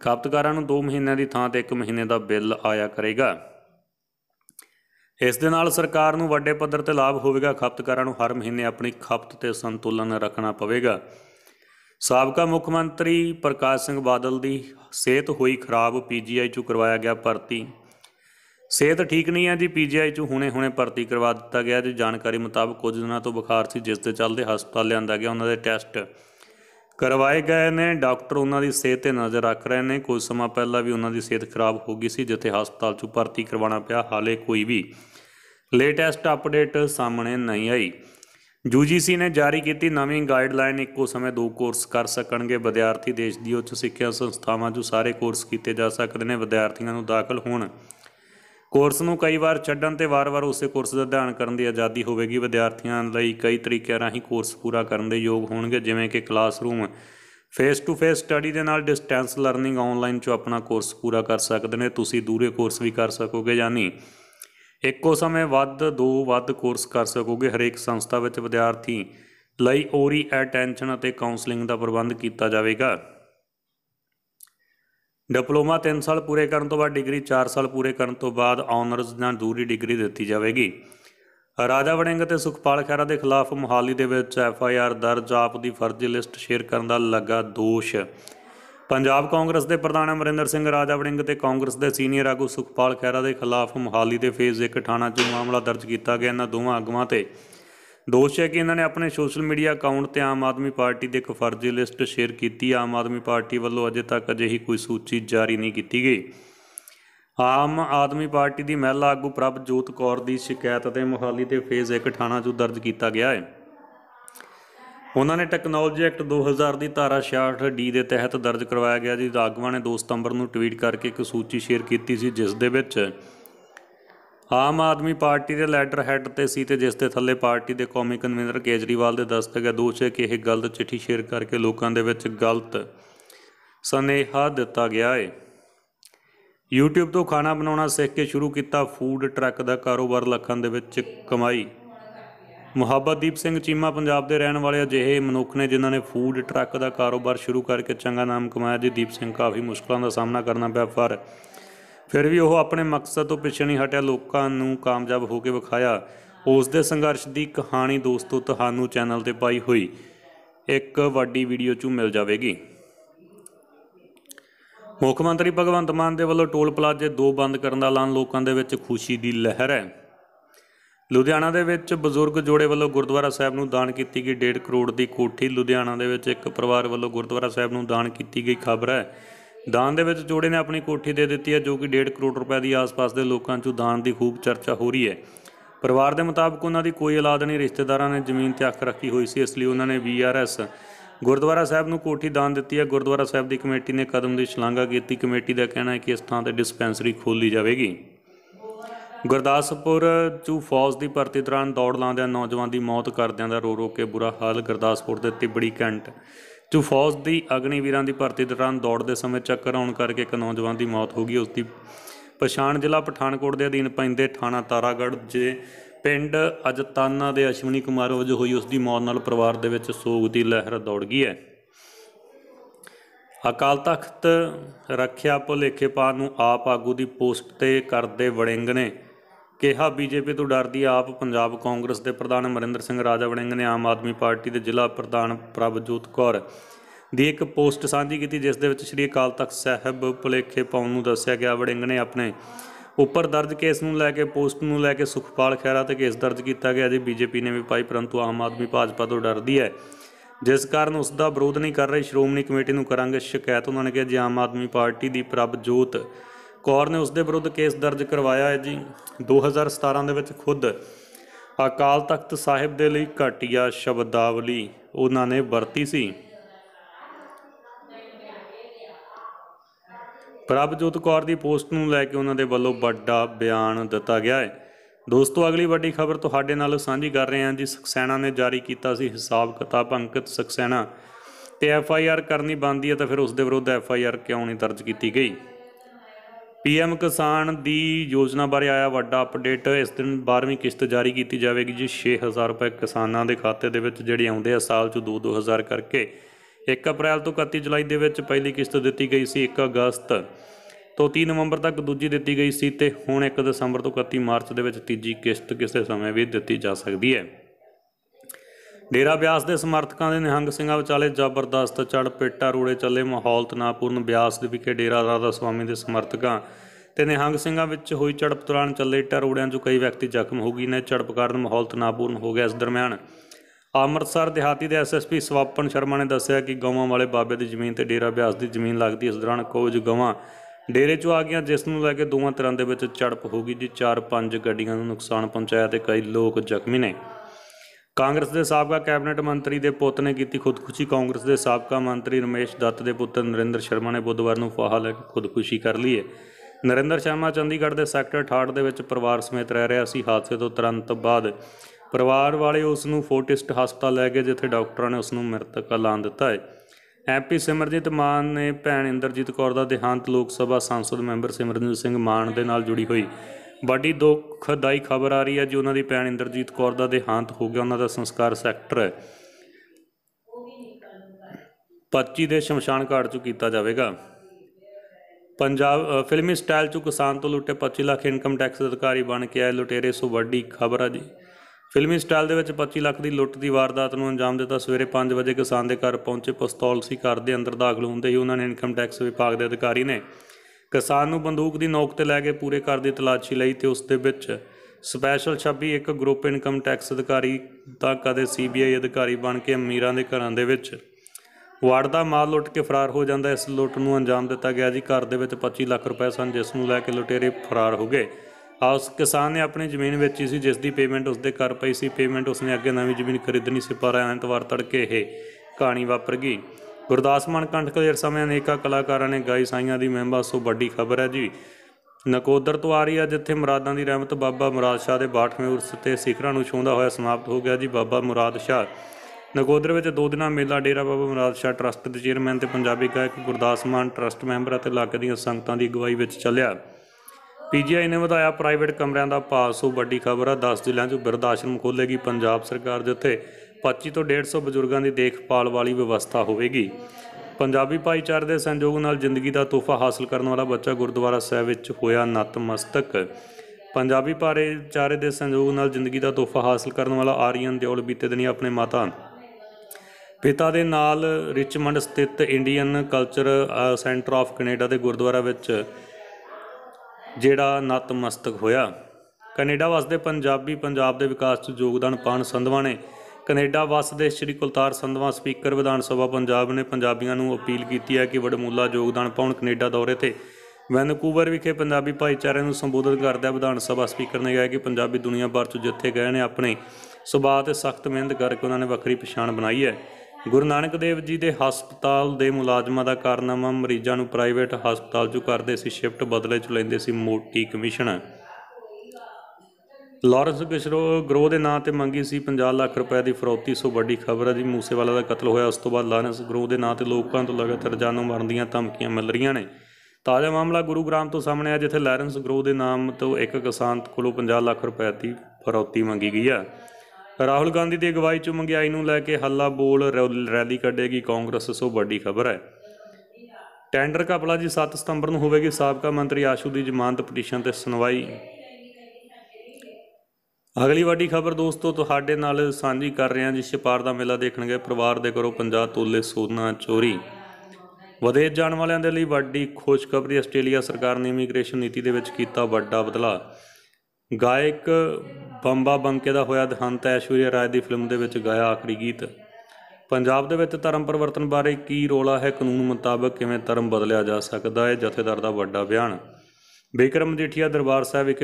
ਖਪਤਕਾਰਾਂ ਨੂੰ 2 ਮਹੀਨਿਆਂ ਦੀ ਥਾਂ ਤੇ 1 ਮਹੀਨੇ ਦਾ ਬਿੱਲ ਆਇਆ ਕਰੇਗਾ ਇਸ ਦੇ ਨਾਲ ਸਰਕਾਰ ਨੂੰ ਵੱਡੇ ਪੱਧਰ ਤੇ ਲਾਭ ਹੋਵੇਗਾ ਖਪਤਕਾਰਾਂ ਨੂੰ ਹਰ ਮਹੀਨੇ ਆਪਣੀ ਖਪਤ ਤੇ ਸੰਤੁਲਨ ਰੱਖਣਾ ਪਵੇਗਾ ਸਾਬਕਾ ਮੁੱਖ ਮੰਤਰੀ ਪ੍ਰਕਾਸ਼ ਸਿੰਘ ਬਾਦਲ ਦੀ ਸਿਹਤ ਹੋਈ ਖਰਾਬ ਪੀਜੀਆਈ ਚੋਂ ਕਰਵਾਇਆ ਗਿਆ ਭਰਤੀ ਸਿਹਤ ਠੀਕ ਨਹੀਂ ਹੈ ਜੀ ਪੀਜੀਆਈ 'ਚ ਹੁਣੇ-ਹੁਣੇ ਭਰਤੀ ਕਰਵਾ ਦਿੱਤਾ ਗਿਆ ਜੀ ਜਾਣਕਾਰੀ ਮੁਤਾਬਕ ਕੁਝ ਦਿਨਾਂ ਤੋਂ ਬੁਖਾਰ ਸੀ ਜਿਸ ਦੇ ਚੱਲਦੇ ਹਸਪਤਾਲ ਲਿਆਂਦਾ ਗਿਆ ਉਹਨਾਂ ਦੇ ਟੈਸਟ ਕਰਵਾਏ ਗਏ ਨੇ ਡਾਕਟਰ ਉਹਨਾਂ ਦੀ ਸਿਹਤ ਤੇ ਨਜ਼ਰ ਰੱਖ ਰਹੇ ਨੇ ਕੁਝ ਸਮਾਂ ਪਹਿਲਾਂ ਵੀ ਉਹਨਾਂ ਦੀ ਸਿਹਤ ਖਰਾਬ ਹੋ ਗਈ ਸੀ ਜਿੱਥੇ ਹਸਪਤਾਲ 'ਚ ਭਰਤੀ ਕਰਵਾਉਣਾ ਪਿਆ ਹਾਲੇ ਕੋਈ ਵੀ ਲੇਟੈਸਟ ਅਪਡੇਟ ਸਾਹਮਣੇ ਨਹੀਂ ਆਈ UGC ਨੇ ਜਾਰੀ ਕੀਤੀ ਨਵੀਂ ਗਾਈਡਲਾਈਨ ਇੱਕੋ ਸਮੇਂ ਦੋ ਕੋਰਸ ਕਰ ਸਕਣਗੇ ਵਿਦਿਆਰਥੀ ਦੇਸ਼ ਦੀ ਉੱਚ ਸਿੱਖਿਆ ਸੰਸਥਾਵਾਂ ਜੋ ਸਾਰੇ ਕੋਰਸ ਕੀਤੇ ਜਾ ਸਕਦੇ ਨੇ ਵਿਦਿਆਰਥੀਆਂ ਨੂੰ ਦਾਖਲ ਹੋਣ ਕੋਰਸ ਨੂੰ ਕਈ ਵਾਰ ਛੱਡਣ ਤੇ ਵਾਰ-ਵਾਰ ਉਸੇ ਕੋਰਸ ਦਾ ਅਧਿਐਨ ਕਰਨ ਦੀ ਆਜ਼ਾਦੀ ਹੋਵੇਗੀ ਵਿਦਿਆਰਥੀਆਂ ਲਈ ਕਈ ਤਰੀਕਿਆਂ ਰਾਹੀਂ ਕੋਰਸ ਪੂਰਾ ਕਰਨ ਦੇ ਯੋਗ ਹੋਣਗੇ ਜਿਵੇਂ ਕਿ classroom face to face study ਦੇ ਨਾਲ ਡਿਸਟੈਂਸ ਲਰਨਿੰਗ ਆਨਲਾਈਨ 'ਚ ਆਪਣਾ ਕੋਰਸ ਪੂਰਾ ਕਰ ਸਕਦੇ ਨੇ ਤੁਸੀਂ ਦੂਰੇ ਕੋਰਸ ਵੀ ਕਰ ਸਕੋਗੇ ਯਾਨੀ ਇੱਕੋ ਸਮੇਂ ਵੱਧ ਦੋ ਵੱਧ ਕੋਰਸ ਕਰ ਸਕੋਗੇ ਹਰੇਕ ਸੰਸਥਾ ਵਿੱਚ ਵਿਦਿਆਰਥੀ ਲਈ ਓਰੀ ਅਟੈਂਸ਼ਨ ਅਤੇ ਕਾਉਂਸਲਿੰਗ ਦਾ ਪ੍ਰਬੰਧ ਕੀਤਾ ਜਾਵੇਗਾ ਡਿਪਲੋਮਾ 3 ਸਾਲ ਪੂਰੇ ਕਰਨ ਤੋਂ ਬਾਅਦ ਡਿਗਰੀ 4 ਸਾਲ ਪੂਰੇ ਕਰਨ ਤੋਂ ਬਾਅਦ ਆਨਰਸ ਜਾਂ ਦੂਰੀ ਡਿਗਰੀ ਦਿੱਤੀ ਜਾਵੇਗੀ ਰਾਜਾ ਵੜਿੰਗ ਤੇ ਸੁਖਪਾਲ ਖਹਿਰਾ ਦੇ ਖਿਲਾਫ ਮੁਹਾਲੀ ਦੇ ਵਿੱਚ ਐਫ ਆਈ ਆਰ ਦਰਜ ਆਪ ਦੀ ਫਰਜ਼ੀ ਲਿਸਟ ਸ਼ੇਅਰ ਕਰਨ ਦਾ ਲੱਗਾ ਦੋਸ਼ ਪੰਜਾਬ ਕਾਂਗਰਸ ਦੇ ਪ੍ਰਧਾਨ ਅਮਰਿੰਦਰ ਸਿੰਘ ਰਾਜਾ ਵੜਿੰਗ ਤੇ ਕਾਂਗਰਸ ਦੇ ਸੀਨੀਅਰ ਆਗੂ ਸੁਖਪਾਲ ਖਹਿਰਾ ਦੇ ਖਿਲਾਫ ਮੁਹਾਲੀ ਦੇ ਫੇਜ਼ 1 ਥਾਣਾ 'ਚ ਮਾਮਲਾ ਦਰਜ ਕੀਤਾ ਗਿਆ ਇਹਨਾਂ ਦੋਵਾਂ ਆਗੂਆਂ ਤੇ ਦੋਸ਼ ਹੈ ਕਿ ਇਹਨਾਂ ਨੇ ਆਪਣੇ ਸੋਸ਼ਲ ਮੀਡੀਆ ਅਕਾਊਂਟ ਤੇ ਆਮ ਆਦਮੀ ਪਾਰਟੀ ਦੇ ਇੱਕ ਫਰਜ਼ੀ ਲਿਸਟ ਸ਼ੇਅਰ ਕੀਤੀ ਆਮ ਆਦਮੀ ਪਾਰਟੀ ਵੱਲੋਂ ਅਜੇ ਤੱਕ ਅਜਿਹੀ ਕੋਈ ਸੂਚੀ ਜਾਰੀ ਨਹੀਂ ਕੀਤੀ ਗਈ ਆਮ ਆਦਮੀ ਪਾਰਟੀ ਦੀ ਮਹਿਲਾ ਆਗੂ ਪ੍ਰਭਜੋਤ ਕੌਰ ਦੀ ਸ਼ਿਕਾਇਤ ਤੇ ਮੁਹਾਲੀ ਦੇ ਫੇਜ਼ 1 ਥਾਣਾ 'ਚ ਦਰਜ ਕੀਤਾ ਗਿਆ ਹੈ ਉਹਨਾਂ ਨੇ ਟੈਕਨੋਲੋਜੀ ਐਕਟ 2000 ਦੀ ਧਾਰਾ 66 ਡੀ ਦੇ ਤਹਿਤ ਦਰਜ ਕਰਵਾਇਆ ਗਿਆ ਜੀ ਰਾਗਵਾ ਨੇ 2 ਸਤੰਬਰ ਨੂੰ ਟਵੀਟ ਕਰਕੇ ਇੱਕ ਸੂਚੀ ਸ਼ੇਅਰ ਕੀਤੀ ਸੀ ਜਿਸ ਦੇ ਵਿੱਚ ਆਮ ਆਦਮੀ ਪਾਰਟੀ ਦੇ ਲੈਟਰ ਹੈੱਡ ਤੇ ਸੀ ਤੇ ਜਿਸ ਦੇ ਥੱਲੇ ਪਾਰਟੀ ਦੇ ਕੌਮੀ ਕਨਵੀਨਰ ਕੇਜਰੀਵਾਲ ਦੇ ਦਸਤਕ ਹੈ ਦੋਸ਼ ਹੈ ਕਿ ਇਹ ਗਲਤ ਚਿੱਠੀ ਸ਼ੇਅਰ ਕਰਕੇ ਲੋਕਾਂ ਦੇ ਵਿੱਚ ਗਲਤ ਸਨੇਹਾ ਦਿੱਤਾ ਗਿਆ ਹੈ YouTube ਤੋਂ ਖਾਣਾ ਬਣਾਉਣਾ ਸਿੱਖ ਕੇ ਸ਼ੁਰੂ ਕੀਤਾ ਫੂਡ ਟਰੱਕ ਦਾ ਕਾਰੋਬਾਰ ਲੱਖਾਂ ਦੇ ਵਿੱਚ ਕਮਾਈ ਮੁਹੱਬਤਦੀਪ ਸਿੰਘ ਚੀਮਾ ਪੰਜਾਬ ਦੇ ਰਹਿਣ ਵਾਲੇ ਅਜਿਹੇ ਮਨੁੱਖ ਨੇ ਜਿਨ੍ਹਾਂ ਨੇ ਫੂਡ ਟਰੱਕ ਦਾ ਕਾਰੋਬਾਰ ਸ਼ੁਰੂ ਕਰਕੇ ਚੰਗਾ ਨਾਮ ਕਮਾਇਆ ਜੀ ਦੀਪ ਸਿੰਘ ਕਾਫੀ ਮੁਸ਼ਕਲਾਂ ਦਾ ਸਾਹਮਣਾ ਕਰਨਾ ਪਿਆ ਪਰ ਫਿਰ ਵੀ ਉਹ ਆਪਣੇ ਮਕਸਦ ਤੋਂ ਪਿੱਛੇ ਨਹੀਂ ਹਟਿਆ ਲੋਕਾਂ ਨੂੰ ਕਾਮਯਾਬ ਹੋ ਕੇ ਵਿਖਾਇਆ ਉਸ ਦੇ ਸੰਘਰਸ਼ ਦੀ ਕਹਾਣੀ ਦੋਸਤੋ ਤੁਹਾਨੂੰ ਚੈਨਲ ਤੇ ਪਾਈ ਹੋਈ ਇੱਕ ਵੱਡੀ ਵੀਡੀਓ ਚੋਂ ਮਿਲ ਜਾਵੇਗੀ ਮੁੱਖ ਮੰਤਰੀ ਭਗਵੰਤ ਮਾਨ ਦੇ ਵੱਲੋਂ ਟੋਲ ਪਲਾਜ਼ੇ ਦੋ ਬੰਦ ਕਰਨ ਦਾ ਐਲਾਨ ਲੋਕਾਂ ਦੇ ਵਿੱਚ ਖੁਸ਼ੀ ਦੀ ਲਹਿਰ ਹੈ ਲੁਧਿਆਣਾ ਦੇ ਵਿੱਚ ਬਜ਼ੁਰਗ ਜੋੜੇ ਵੱਲੋਂ ਗੁਰਦੁਆਰਾ ਸਾਹਿਬ ਨੂੰ ਦਾਨ ਕੀਤੀ ਗਈ 1.5 ਕਰੋੜ ਦੀ ਕੋਠੀ ਲੁਧਿਆਣਾ ਦੇ ਵਿੱਚ ਇੱਕ ਪਰਿਵਾਰ ਵੱਲੋਂ ਗੁਰਦੁਆਰਾ ਸਾਹਿਬ ਨੂੰ ਦਾਨ ਕੀਤੀ ਗਈ ਖਬਰ ਹੈ ਦਾਨ ਦੇ ਵਿੱਚ ਜੋੜੇ ਨੇ ਆਪਣੀ ਕੋਠੀ ਦੇ ਦਿੱਤੀ ਹੈ ਜੋ ਕਿ 1.5 ਕਰੋੜ ਰੁਪਏ ਦੀ ਆਸ-ਪਾਸ ਦੇ ਲੋਕਾਂ 'ਚੋਂ ਦਾਨ ਦੀ ਖੂਬ ਚਰਚਾ ਹੋ ਰਹੀ ਹੈ ਪਰਿਵਾਰ ਦੇ ਮੁਤਾਬਕ ਉਹਨਾਂ ਦੀ ਕੋਈ ਔਲਾਦ ਨਹੀਂ ਰਿਸ਼ਤੇਦਾਰਾਂ ਨੇ ਜ਼ਮੀਨ ਤੇ ਅੱਖ ਰੱਖੀ ਹੋਈ ਸੀ ਇਸ ਲਈ ਉਹਨਾਂ ਨੇ ਵੀਆਰਐਸ ਗੁਰਦੁਆਰਾ ਸਾਹਿਬ ਨੂੰ ਕੋਠੀ ਦਾਨ ਦਿੱਤੀ ਹੈ ਗੁਰਦੁਆਰਾ ਸਾਹਿਬ ਦੀ ਕਮੇਟੀ ਨੇ ਕਦਮ ਦੀ ਸ਼ਲਾਘਾ ਕੀਤੀ ਕਮੇਟੀ ਦਾ ਕਹਿਣਾ ਹੈ ਕਿ ਇਸ ਥਾਂ ਤੇ ਡਿਸਪੈਂਸਰੀ ਖੋਲੀ ਜਾਵੇਗੀ ਗੁਰਦਾਸਪੁਰ ਚੂ ਫੌਜ ਦੀ ਭਰਤੀ ਦੌਰਾਨ ਦੌੜ ਲਾਉਂਦਿਆਂ ਨੌਜਵਾਨ ਦੀ ਮੌਤ ਕਰਦਿਆਂ ਦਾ ਰੋ ਰੋ ਕੇ ਬੁਰਾ ਹਾਲ ਗੁਰਦਾਸਪੁਰ ਦੇ ਤਿਬੜੀ ਕੈਂਟ ਜੋ ਫੌਜ ਦੀ ਅਗਨੀ ਵੀਰਾਂ ਦੀ ਭਰਤੀ ਦੌਰਾਨ ਦੌੜਦੇ ਸਮੇਂ ਚੱਕਰ ਆਉਣ ਕਰਕੇ ਇੱਕ ਨੌਜਵਾਨ ਦੀ ਮੌਤ ਹੋ ਗਈ ਉਸ ਦੀ ਪਛਾਣ ਜ਼ਿਲ੍ਹਾ ਪਠਾਨਕੋਟ ਦੇ ਅਧੀਨ ਪੈਂਦੇ ਥਾਣਾ ਤਾਰਾਗੜ੍ਹ ਦੇ ਪਿੰਡ ਅਜਤਾਨਾ ਦੇ ਅਸ਼ਵਨੀ ਕੁਮਾਰ ਵਜੋਂ ਹੋਈ ਉਸ ਦੀ ਮੌਤ ਨਾਲ ਪਰਿਵਾਰ ਦੇ ਵਿੱਚ ਸੋਗ ਦੀ ਲਹਿਰ ਦੌੜ ਗਈ ਹੈ ਅਕਾਲ ਤਖਤ ਰੱਖਿਆ ਭੁਲੇਖੇ ਨੂੰ ਆਪ ਆਗੂ ਦੀ ਪੋਸਟ ਤੇ ਕਰਦੇ ਵੜਿੰਗ ਨੇ ਕਿਹਾ ਬੀਜੇਪੀ ਤੋਂ ਡਰਦੀ ਆਪ ਪੰਜਾਬ ਕਾਂਗਰਸ ਦੇ ਪ੍ਰਧਾਨ ਅਮਰਿੰਦਰ ਸਿੰਘ ਰਾਜਾ ਵੜਿੰਗ ਨੇ ਆਮ ਆਦਮੀ ਪਾਰਟੀ ਦੇ ਜ਼ਿਲ੍ਹਾ ਪ੍ਰਧਾਨ ਪ੍ਰਭਜੋਤ ਕੌਰ ਦੀ ਇੱਕ ਪੋਸਟ ਸਾਂਝੀ ਕੀਤੀ ਜਿਸ ਦੇ ਵਿੱਚ ਸ੍ਰੀ ਅਕਾਲ ਤਖਤ ਸਾਹਿਬ ਭੁਲੇਖੇ ਪਾਉਣ ਨੂੰ ਦੱਸਿਆ ਗਿਆ ਵੜਿੰਗ ਨੇ ਆਪਣੇ ਉੱਪਰ ਦਰਜ ਕੇਸ ਨੂੰ ਲੈ ਕੇ ਪੋਸਟ ਨੂੰ ਲੈ ਕੇ ਸੁਖਪਾਲ ਖੈਰਾ ਤੇ ਕੇਸ ਦਰਜ ਕੀਤਾ ਗਿਆ ਜੀ ਬੀਜੇਪੀ ਨੇ ਵੀ ਪਾਈ ਪਰੰਤੂ ਆਮ ਆਦਮੀ ਭਾਜਪਾ ਤੋਂ ਡਰਦੀ ਹੈ ਜਿਸ ਕਾਰਨ ਉਸ ਦਾ ਵਿਰੋਧ ਨਹੀਂ ਕਰ ਰਹੀ ਸ਼੍ਰੋਮਣੀ ਕਮੇਟੀ ਨੂੰ ਕਰਾਂਗੇ ਸ਼ਿਕਾਇਤ ਉਹਨਾਂ ਨੇ ਕਿਹਾ ਜੀ ਆਮ ਆਦਮੀ ਪਾਰਟੀ ਦੀ ਪ੍ਰਭਜੋਤ ਕੌਰ ਨੇ ਉਸ ਦੇ ਵਿਰੁੱਧ ਕੇਸ ਦਰਜ ਕਰਵਾਇਆ ਹੈ ਜੀ 2017 ਦੇ ਵਿੱਚ ਖੁਦ ਅਕਾਲ ਤਖਤ ਸਾਹਿਬ ਦੇ ਲਈ ਘਟਿਆ ਸ਼ਬਦਾਵਲੀ ਉਹਨਾਂ ਨੇ ਵਰਤੀ ਸੀ ਪ੍ਰਭਜੋਤ ਕੌਰ ਦੀ ਪੋਸਟ ਨੂੰ ਲੈ ਕੇ ਉਹਨਾਂ ਦੇ ਵੱਲੋਂ ਵੱਡਾ ਬਿਆਨ ਦਿੱਤਾ ਗਿਆ ਹੈ ਦੋਸਤੋ ਅਗਲੀ ਵੱਡੀ ਖਬਰ ਤੁਹਾਡੇ ਨਾਲ ਸਾਂਝੀ ਕਰ ਰਹੇ ਹਾਂ ਜੀ ਸਖਸੈਣਾ ਨੇ ਜਾਰੀ ਕੀਤਾ ਸੀ ਹਿਸਾਬ ਕਿਤਾਬ ਅੰਕਿਤ ਸਖਸੈਣਾ ਤੇ ਐਫ ਆਈ ਆਰ ਕਰਨੀ ਬੰਦੀ ਹੈ ਤਾਂ ਫਿਰ ਉਸ ਦੇ ਵਿਰੁੱਧ ਐਫ ਆਈ ਆਰ ਕਿਉਂ ਨਹੀਂ ਦਰਜ ਕੀਤੀ ਗਈ ਪੀਐਮ ਕਿਸਾਨ ਦੀ ਯੋਜਨਾ ਬਾਰੇ ਆਇਆ ਵੱਡਾ ਅਪਡੇਟ ਇਸ ਦਿਨ 12ਵੀਂ ਕਿਸ਼ਤ ਜਾਰੀ ਕੀਤੀ ਜਾਵੇਗੀ ਜੀ 6000 ਰੁਪਏ ਕਿਸਾਨਾਂ ਦੇ ਖਾਤੇ ਦੇ ਵਿੱਚ ਜਿਹੜੇ ਆਉਂਦੇ ਆ ਸਾਲ ਚ 2-2000 ਕਰਕੇ 1 ਅਪ੍ਰੈਲ ਤੋਂ 31 ਜੁਲਾਈ ਦੇ ਵਿੱਚ ਪਹਿਲੀ ਕਿਸ਼ਤ ਦਿੱਤੀ ਗਈ ਸੀ 1 ਅਗਸਤ ਤੋਂ 3 ਨਵੰਬਰ ਤੱਕ ਦੂਜੀ ਦਿੱਤੀ ਗਈ ਸੀ ਤੇ ਹੁਣ 1 ਦਸੰਬਰ ਤੋਂ 31 ਮਾਰਚ ਦੇ ਵਿੱਚ ਤੀਜੀ ਕਿਸ਼ਤ ਕਿਸੇ ਸਮੇਂ ਵੀ ਦਿੱਤੀ ਜਾ ਸਕਦੀ ਹੈ ਡੇਰਾ ਬਿਆਸ ਦੇ ਸਮਰਥਕਾਂ ਦੇ ਨਿਹੰਗ ਸਿੰਘਾਂ ਵਿਚਾਲੇ ਜ਼ਬਰਦਸਤ ਚੜ ਪੇਟਾ ਰੂੜੇ ਚੱਲੇ ਮਾਹੌਲ ਤਣਾਪੂਰਨ ਬਿਆਸ ਦੇ ਵਿਖੇ ਡੇਰਾ ਰਾਧਾ ਸੁਆਮੀ ਦੇ ਸਮਰਥਕਾਂ ਤੇ ਨਿਹੰਗ ਸਿੰਘਾਂ ਵਿੱਚ ਹੋਈ ਚੜਪ ਦੌਰਾਨ ਚੱਲੇ ਟਰੋੜਿਆਂ 'ਚੋਂ ਕਈ ਵਿਅਕਤੀ ਜ਼ਖਮ ਹੋ ਗਏ ਨੇ ਚੜਪ ਕਾਰਨ ਮਾਹੌਲ ਤਣਾਪੂਰਨ ਹੋ ਗਿਆ ਇਸ ਦਰਮਿਆਨ ਅੰਮ੍ਰਿਤਸਰ ਦਿਹਾਤੀ ਦੇ ਐਸਐਸਪੀ ਸਵਾਪਨ ਸ਼ਰਮਾ ਨੇ ਦੱਸਿਆ ਕਿ ਗਾਵਾਂ ਵਾਲੇ ਬਾਬੇ ਦੀ ਜ਼ਮੀਨ ਤੇ ਡੇਰਾ ਬਿਆਸ ਦੀ ਜ਼ਮੀਨ ਲੱਗਦੀ ਇਸ ਦੌਰਾਨ ਕੋਝ ਗਾਵਾਂ ਡੇਰੇ 'ਚੋਂ ਆ ਗਿਆ ਜਿਸ ਨੂੰ ਲੈ ਕੇ ਦੋਵਾਂ ਤਰ੍ਹਾਂ ਦੇ ਵਿੱਚ ਚੜਪ ਹੋ ਗਈ ਜੀ 4-5 ਗੱਡੀਆਂ ਨੂੰ ਨੁਕਸਾਨ ਪਹੁੰਚਾਇਆ ਤੇ ਕਈ ਲੋਕ ਜ਼ਖਮੀ ਨੇ ਕਾਂਗਰਸ ਦੇ ਸਾਬਕਾ ਕੈਬਨਿਟ ਮੰਤਰੀ ਦੇ ਪੁੱਤ ਨੇ ਕੀਤੀ ਖੁਦਕੁਸ਼ੀ ਕਾਂਗਰਸ ਦੇ ਸਾਬਕਾ ਮੰਤਰੀ ਰਮੇਸ਼ ਦੱਤ ਦੇ ਪੁੱਤਰ ਨਰਿੰਦਰ ਸ਼ਰਮਾ ਨੇ ਬੁੱਧਵਾਰ ਨੂੰ ਫਾਹਾ ਲੈ ਕੇ ਖੁਦਕੁਸ਼ੀ ਕਰ ਲਈ ਹੈ ਨਰਿੰਦਰ ਸ਼ਰਮਾ ਚੰਡੀਗੜ੍ਹ ਦੇ ਸੈਕਟਰ 68 ਦੇ ਵਿੱਚ ਪਰਿਵਾਰ ਸਮੇਤ ਰਹਿ ਰਿਹਾ ਸੀ ਹਾਦਸੇ ਤੋਂ ਤੁਰੰਤ ਬਾਅਦ ਪਰਿਵਾਰ ਵਾਲੇ ਉਸ ਨੂੰ ਫੋਰਟਿਸਟ ਹਸਪਤਾਲ ਲੈ ਗਏ ਜਿੱਥੇ ਡਾਕਟਰਾਂ ਨੇ ਉਸ ਨੂੰ ਮ੍ਰਿਤਕ ਐਲਾਨ ਦਿੱਤਾ ਹੈ ਐਮਪੀ ਸਿਮਰਜੀਤ ਮਾਨ ਨੇ ਭੈਣ ਇੰਦਰਜੀਤ ਕੌਰ ਦਾ ਦੇਹਾਂਤ ਲੋਕ ਸਭਾ ਸੰਸਦ ਮੈਂਬਰ ਸਿਮਰਜੀਤ ਸਿੰਘ ਮਾਨ ਦੇ ਨਾਲ ਜੁੜੀ ਹੋਈ ਵੱਡੀ ਦੁਖਦਾਈ ਖਬਰ ਆ ਰਹੀ ਹੈ ਜੀ ਉਹਨਾਂ ਦੀ ਭੈਣ ਇੰਦਰਜੀਤ ਕੌਰ ਦਾ ਦੇਹਾਂਤ ਹੋ ਗਿਆ ਉਹਨਾਂ ਦਾ ਸੰਸਕਾਰ ਸੈਕਟਰ 25 ਦੇ ਸ਼ਮਸ਼ਾਨ ਘਾਟ 'ਚ ਕੀਤਾ ਜਾਵੇਗਾ ਪੰਜਾਬ ਫਿਲਮੀ ਸਟਾਈਲ 'ਚ ਕਿਸਾਨ ਤੋਂ ਲੁੱਟੇ 25 ਲੱਖ ਇਨਕਮ ਟੈਕਸ ਅਧਿਕਾਰੀ ਬਣ ਕੇ ਆਏ ਲੁਟੇਰੇ ਸੋ ਵੱਡੀ ਖਬਰ ਆ ਜੀ ਫਿਲਮੀ ਸਟਾਈਲ ਦੇ ਵਿੱਚ 25 ਲੱਖ ਦੀ ਲੁੱਟ ਦੀ ਵਾਰਦਾਤ ਨੂੰ ਅੰਜਾਮ ਦਿੱਤਾ ਸਵੇਰੇ 5 ਵਜੇ ਕਿਸਾਨ ਦੇ ਘਰ ਪਹੁੰਚੇ ਪਿਸਤੌਲ ਸੀ ਘਰ ਦੇ ਅੰਦਰ ਦਾਖਲ ਹੁੰਦੇ ਹੀ ਉਹਨਾਂ ਨੇ ਇਨਕਮ ਟੈਕਸ ਵਿਭਾਗ ਦੇ ਅਧਿਕਾਰੀ ਨੇ ਕਿਸਾਨ ਨੂੰ ਬੰਦੂਕ ਦੀ ਨੋਕ ਤੇ ਲੈ ਕੇ ਪੂਰੇ ਘਰ ਦੀ ਤਲਾਸ਼ੀ ਲਈ ਤੇ ਉਸ ਦੇ ਵਿੱਚ ਸਪੈਸ਼ਲ ਛਾਪੀ ਇੱਕ ਗਰੁੱਪ ਇਨਕਮ ਟੈਕਸ ਅਧਿਕਾਰੀ ਤਾਂ ਕਦੇ ਸੀਬੀਆਈ ਅਧਿਕਾਰੀ ਬਣ ਕੇ ਅਮੀਰਾਂ ਦੇ ਘਰਾਂ ਦੇ ਵਿੱਚ ਵਾੜਦਾ ਮਾਲ ਲੁੱਟ ਕੇ ਫਰਾਰ ਹੋ ਜਾਂਦਾ ਇਸ ਲੁੱਟ ਨੂੰ ਅੰਜਾਮ ਦਿੱਤਾ ਗਿਆ ਜੀ ਘਰ ਦੇ ਵਿੱਚ 25 ਲੱਖ ਰੁਪਏ ਸਨ ਜਿਸ ਨੂੰ ਲੈ ਕੇ ਲੁਟੇਰੇ ਫਰਾਰ ਹੋ ਗਏ ਆ ਉਸ ਕਿਸਾਨ ਨੇ ਆਪਣੀ ਜ਼ਮੀਨ ਵੇਚੀ ਸੀ ਜਿਸ ਦੀ ਪੇਮੈਂਟ ਉਸ ਦੇ ਘਰ ਪਈ ਸੀ ਪੇਮੈਂਟ ਉਸ ਨੇ ਅੱਗੇ ਨਵੀਂ ਜ਼ਮੀਨ ਖਰੀਦਣੀ ਸੀ ਪਰ ਐਤਵਾਰ ਤੜਕੇ ਇਹ ਕਹਾਣੀ ਵਾਪਰ ਗਈ ਗੁਰਦਾਸ ਮਾਨ ਕੰਠਕ ਦੇ ਸਮੇਂ ਅਨੇਕਾ ਕਲਾਕਾਰਾਂ ਨੇ ਗਾਈ ਸਾਈਆਂ ਦੀ ਮਹਿੰਬਾ ਸੋ ਵੱਡੀ ਖਬਰ ਹੈ ਜੀ ਨਕੋਦਰ ਤੋਂ ਆ ਰਹੀ ਹੈ ਜਿੱਥੇ ਮੁਰਾਦਾਂ ਦੀ ਰਹਿਮਤ ਬਾਬਾ ਮੁਰਾਦ ਸ਼ਾਹ ਦੇ 62ਵੇਂ ਉਰਸ ਤੇ ਸਿਖਰਾਂ ਨੂੰ ਛੂੰਦਾ ਹੋਇਆ ਸਮਾਪਤ ਹੋ ਗਿਆ ਜੀ ਬਾਬਾ ਮੁਰਾਦ ਸ਼ਾਹ ਨਕੋਦਰ ਵਿੱਚ ਦੋ ਦਿਨਾਂ ਮੇਲਾ ਡੇਰਾ ਬਾਬਾ ਮੁਰਾਦ ਸ਼ਾਹ ਟਰਸਟ ਦੇ ਚੇਅਰਮੈਨ ਤੇ ਪੰਜਾਬੀ ਗਾਇਕ ਗੁਰਦਾਸ ਮਾਨ ਟਰਸਟ ਮੈਂਬਰ ਅਤੇ ਲੱਗ ਦੀਆਂ ਸੰਗਤਾਂ ਦੀ ਅਗਵਾਈ ਵਿੱਚ ਚੱਲਿਆ ਪੀਜੀਆਈ ਨੇ ਵਧਾਇਆ ਪ੍ਰਾਈਵੇਟ ਕਮਰਿਆਂ ਦਾ ਪਾਸੋ ਸੋ ਵੱਡੀ ਖਬਰ ਆ 10 ਜ਼ਿਲ੍ਹਿਆਂ 'ਚ ਬਿਰਧ ਆਸ਼ਰਮ ਖੋਲੇਗੀ ਪੰਜਾਬ ਸਰਕਾਰ ਜਿੱਥੇ 25 ਤੋਂ 150 ਬਜ਼ੁਰਗਾਂ ਦੀ ਦੇਖਭਾਲ ਵਾਲੀ ਵਿਵਸਥਾ ਹੋਵੇਗੀ ਪੰਜਾਬੀ ਭਾਈਚਾਰ ਦੇ ਸੰਯੋਗ ਨਾਲ ਜ਼ਿੰਦਗੀ ਦਾ ਤੋਹਫਾ ਹਾਸਲ ਕਰਨ ਵਾਲਾ ਬੱਚਾ ਗੁਰਦੁਆਰਾ ਸਾਹਿਬ ਵਿੱਚ ਹੋਇਆ ਨਤਮਸਤਕ ਪੰਜਾਬੀ ਭਾਈਚਾਰੇ ਦੇ ਸੰਯੋਗ ਨਾਲ ਜ਼ਿੰਦਗੀ ਦਾ ਤੋਹਫਾ ਹਾਸਲ ਕਰਨ ਵਾਲਾ ਆਰੀਅਨ ਦਿਓਲ ਬੀਤੇ ਦਿਨੀ ਆਪਣੇ ਮਾਤਾ ਪਿਤਾ ਦੇ ਨਾਲ ਰਿਚਮੰਡ ਸਥਿਤ Indian culture centre of Canada ਦੇ ਗੁਰਦੁਆਰਾ ਵਿੱਚ ਜਿਹੜਾ ਨਤਮਸਤਕ ਹੋਇਆ ਕੈਨੇਡਾ ਵਸਦੇ ਪੰਜਾਬੀ ਪੰਜਾਬ ਦੇ ਵਿਕਾਸ 'ਚ ਯੋਗਦਾਨ ਪਾਣ ਸੰਧਵਾ ਨੇ ਕੈਨੇਡਾ ਵਸਦੇ ਸ਼੍ਰੀ ਕੁਲਤਾਰ ਸੰਧਵਾ ਸਪੀਕਰ ਵਿਧਾਨ ਸਭਾ ਪੰਜਾਬ ਨੇ ਪੰਜਾਬੀਆਂ ਨੂੰ ਅਪੀਲ ਕੀਤੀ ਹੈ ਕਿ ਵਡਮੂਲਾ ਯੋਗਦਾਨ ਪਾਉਣ ਕੈਨੇਡਾ ਦੌਰੇ ਤੇ ਵੈਨਕੂਵਰ ਵਿਖੇ ਪੰਜਾਬੀ ਭਾਈਚਾਰੇ ਨੂੰ ਸੰਬੋਧਨ ਕਰਦਿਆਂ ਵਿਧਾਨ ਸਭਾ ਸਪੀਕਰ ਨੇ ਕਿਹਾ ਕਿ ਪੰਜਾਬੀ ਦੁਨੀਆ ਭਰ 'ਚ ਜਿੱਥੇ ਗਏ ਨੇ ਆਪਣੇ ਸੁਭਾਅ ਤੇ ਸਖਤ ਮਿਹਨਤ ਕਰਕੇ ਉਹਨਾਂ ਨੇ ਵੱਖਰੀ ਪਛਾਣ ਬਣਾਈ ਹੈ ਗੁਰੂ ਨਾਨਕ ਦੇਵ ਜੀ ਦੇ ਹਸਪਤਾਲ ਦੇ ਮੁਲਾਜ਼ਮਾਂ ਦਾ ਕਾਰਨਾਮਾ ਮਰੀਜ਼ਾਂ ਨੂੰ ਪ੍ਰਾਈਵੇਟ ਹਸਪਤਾਲ 'ਚ ਕਰਦੇ ਸੀ ਸ਼ਿਫਟ ਬਦਲੇ 'ਚ ਲੈਂਦੇ ਸੀ ਮੋਟੀ ਕਮਿਸ਼ਨ ਲਾਰੈਂਸ ਬਿਸ਼ਰੋ ਗਰੋ ਦੇ ਨਾਂ ਤੇ ਮੰਗੀ ਸੀ 50 ਲੱਖ ਰੁਪਏ ਦੀ ਫਰੌਤੀ ਸੋ ਵੱਡੀ ਖਬਰ ਹੈ ਜੀ ਮੂਸੇਵਾਲਾ ਦਾ ਕਤਲ ਹੋਇਆ ਉਸ ਤੋਂ ਬਾਅਦ ਲਾਰੈਂਸ ਗਰੋ ਦੇ ਨਾਂ ਤੇ ਲੋਕਾਂ ਤੋਂ ਲਗਾਤਾਰ ਜਾਨੋਂ ਮਾਰਨ ਦੀਆਂ ਧਮਕੀਆਂ ਮਿਲ ਰਹੀਆਂ ਨੇ ਤਾਜ਼ਾ ਮਾਮਲਾ ਗੁਰੂਗ੍ਰਾਮ ਤੋਂ ਸਾਹਮਣੇ ਆਇਆ ਜਿੱਥੇ ਲਾਰੈਂਸ ਗਰੋ ਦੇ ਨਾਮ ਤੋਂ ਇੱਕ ਕਿਸਾਨ ਕੋਲੋਂ 50 ਲੱਖ ਰੁਪਏ ਦੀ ਫਰੌਤੀ ਮੰਗੀ ਗਈ ਆ ਰਾਹੁਲ ਗਾਂਧੀ ਦੀ ਅਗਵਾਈ 'ਚ ਮੰਗਿਆਈ ਨੂੰ ਲੈ ਕੇ ਹੱਲਾ ਬੋਲ ਰੈਲੀ ਕੱਢੇਗੀ ਕਾਂਗਰਸ ਸੋ ਵੱਡੀ ਖਬਰ ਹੈ ਟੈਂਡਰ ਕਪਲਾ ਜੀ 7 ਸਤੰਬਰ ਨੂੰ ਹੋਵੇਗੀ ਸਾਬਕਾ ਮੰਤਰੀ ਆਸ਼ੂ ਦੀ ਜ਼ਮਾਨਤ ਪਟੀਸ਼ਨ ਤੇ ਸੁਣਵਾਈ ਅਗਲੀ ਵੱਡੀ ਖਬਰ ਦੋਸਤੋ ਤੁਹਾਡੇ ਨਾਲ ਸਾਂਝੀ ਕਰ ਰਹੇ ਹਾਂ ਜੀ ਛਪਾਰ ਦਾ ਮੇਲਾ ਦੇਖਣ ਗਏ ਪਰਿਵਾਰ ਦੇ ਕਰੋ 50 ਤੋਲੇ ਸੋਨਾ ਚੋਰੀ ਵਧੇ ਜਾਣ ਵਾਲਿਆਂ ਦੇ ਲਈ ਵੱਡੀ ਖੁਸ਼ਖਬਰੀ ਆਸਟ੍ਰੇਲੀਆ ਸਰਕਾਰ ਨੇ ਇਮੀਗ੍ਰੇਸ਼ਨ ਨੀਤੀ ਦੇ ਵਿੱਚ ਕੀਤਾ ਵੱਡਾ ਬਦਲਾਅ ਗਾਇਕ ਬੰਬਾ ਬੰਕੇ ਦਾ ਹੋਇਆ ਦਹੰਤ ਐਸ਼ਵਰੀਆ ਰਾਜ ਦੀ ਫਿਲਮ ਦੇ ਵਿੱਚ ਗਾਇਆ ਆਖਰੀ ਗੀਤ ਪੰਜਾਬ ਦੇ ਵਿੱਚ ਧਰਮ ਪਰਿਵਰਤਨ ਬਾਰੇ ਕੀ ਰੋਲਾ ਹੈ ਕਾਨੂੰਨ ਮੁਤਾਬਕ ਕਿਵੇਂ ਧਰਮ ਬਦਲਿਆ ਜਾ ਸਕਦਾ ਹੈ ਜਥੇਦਾਰ ਦਾ ਵੱਡਾ ਬਿਆਨ ਬੇਕਰਮ ਜੀਠੀਆ ਦਰਬਾਰ ਸਾਹਿਬ ਵਿਖੇ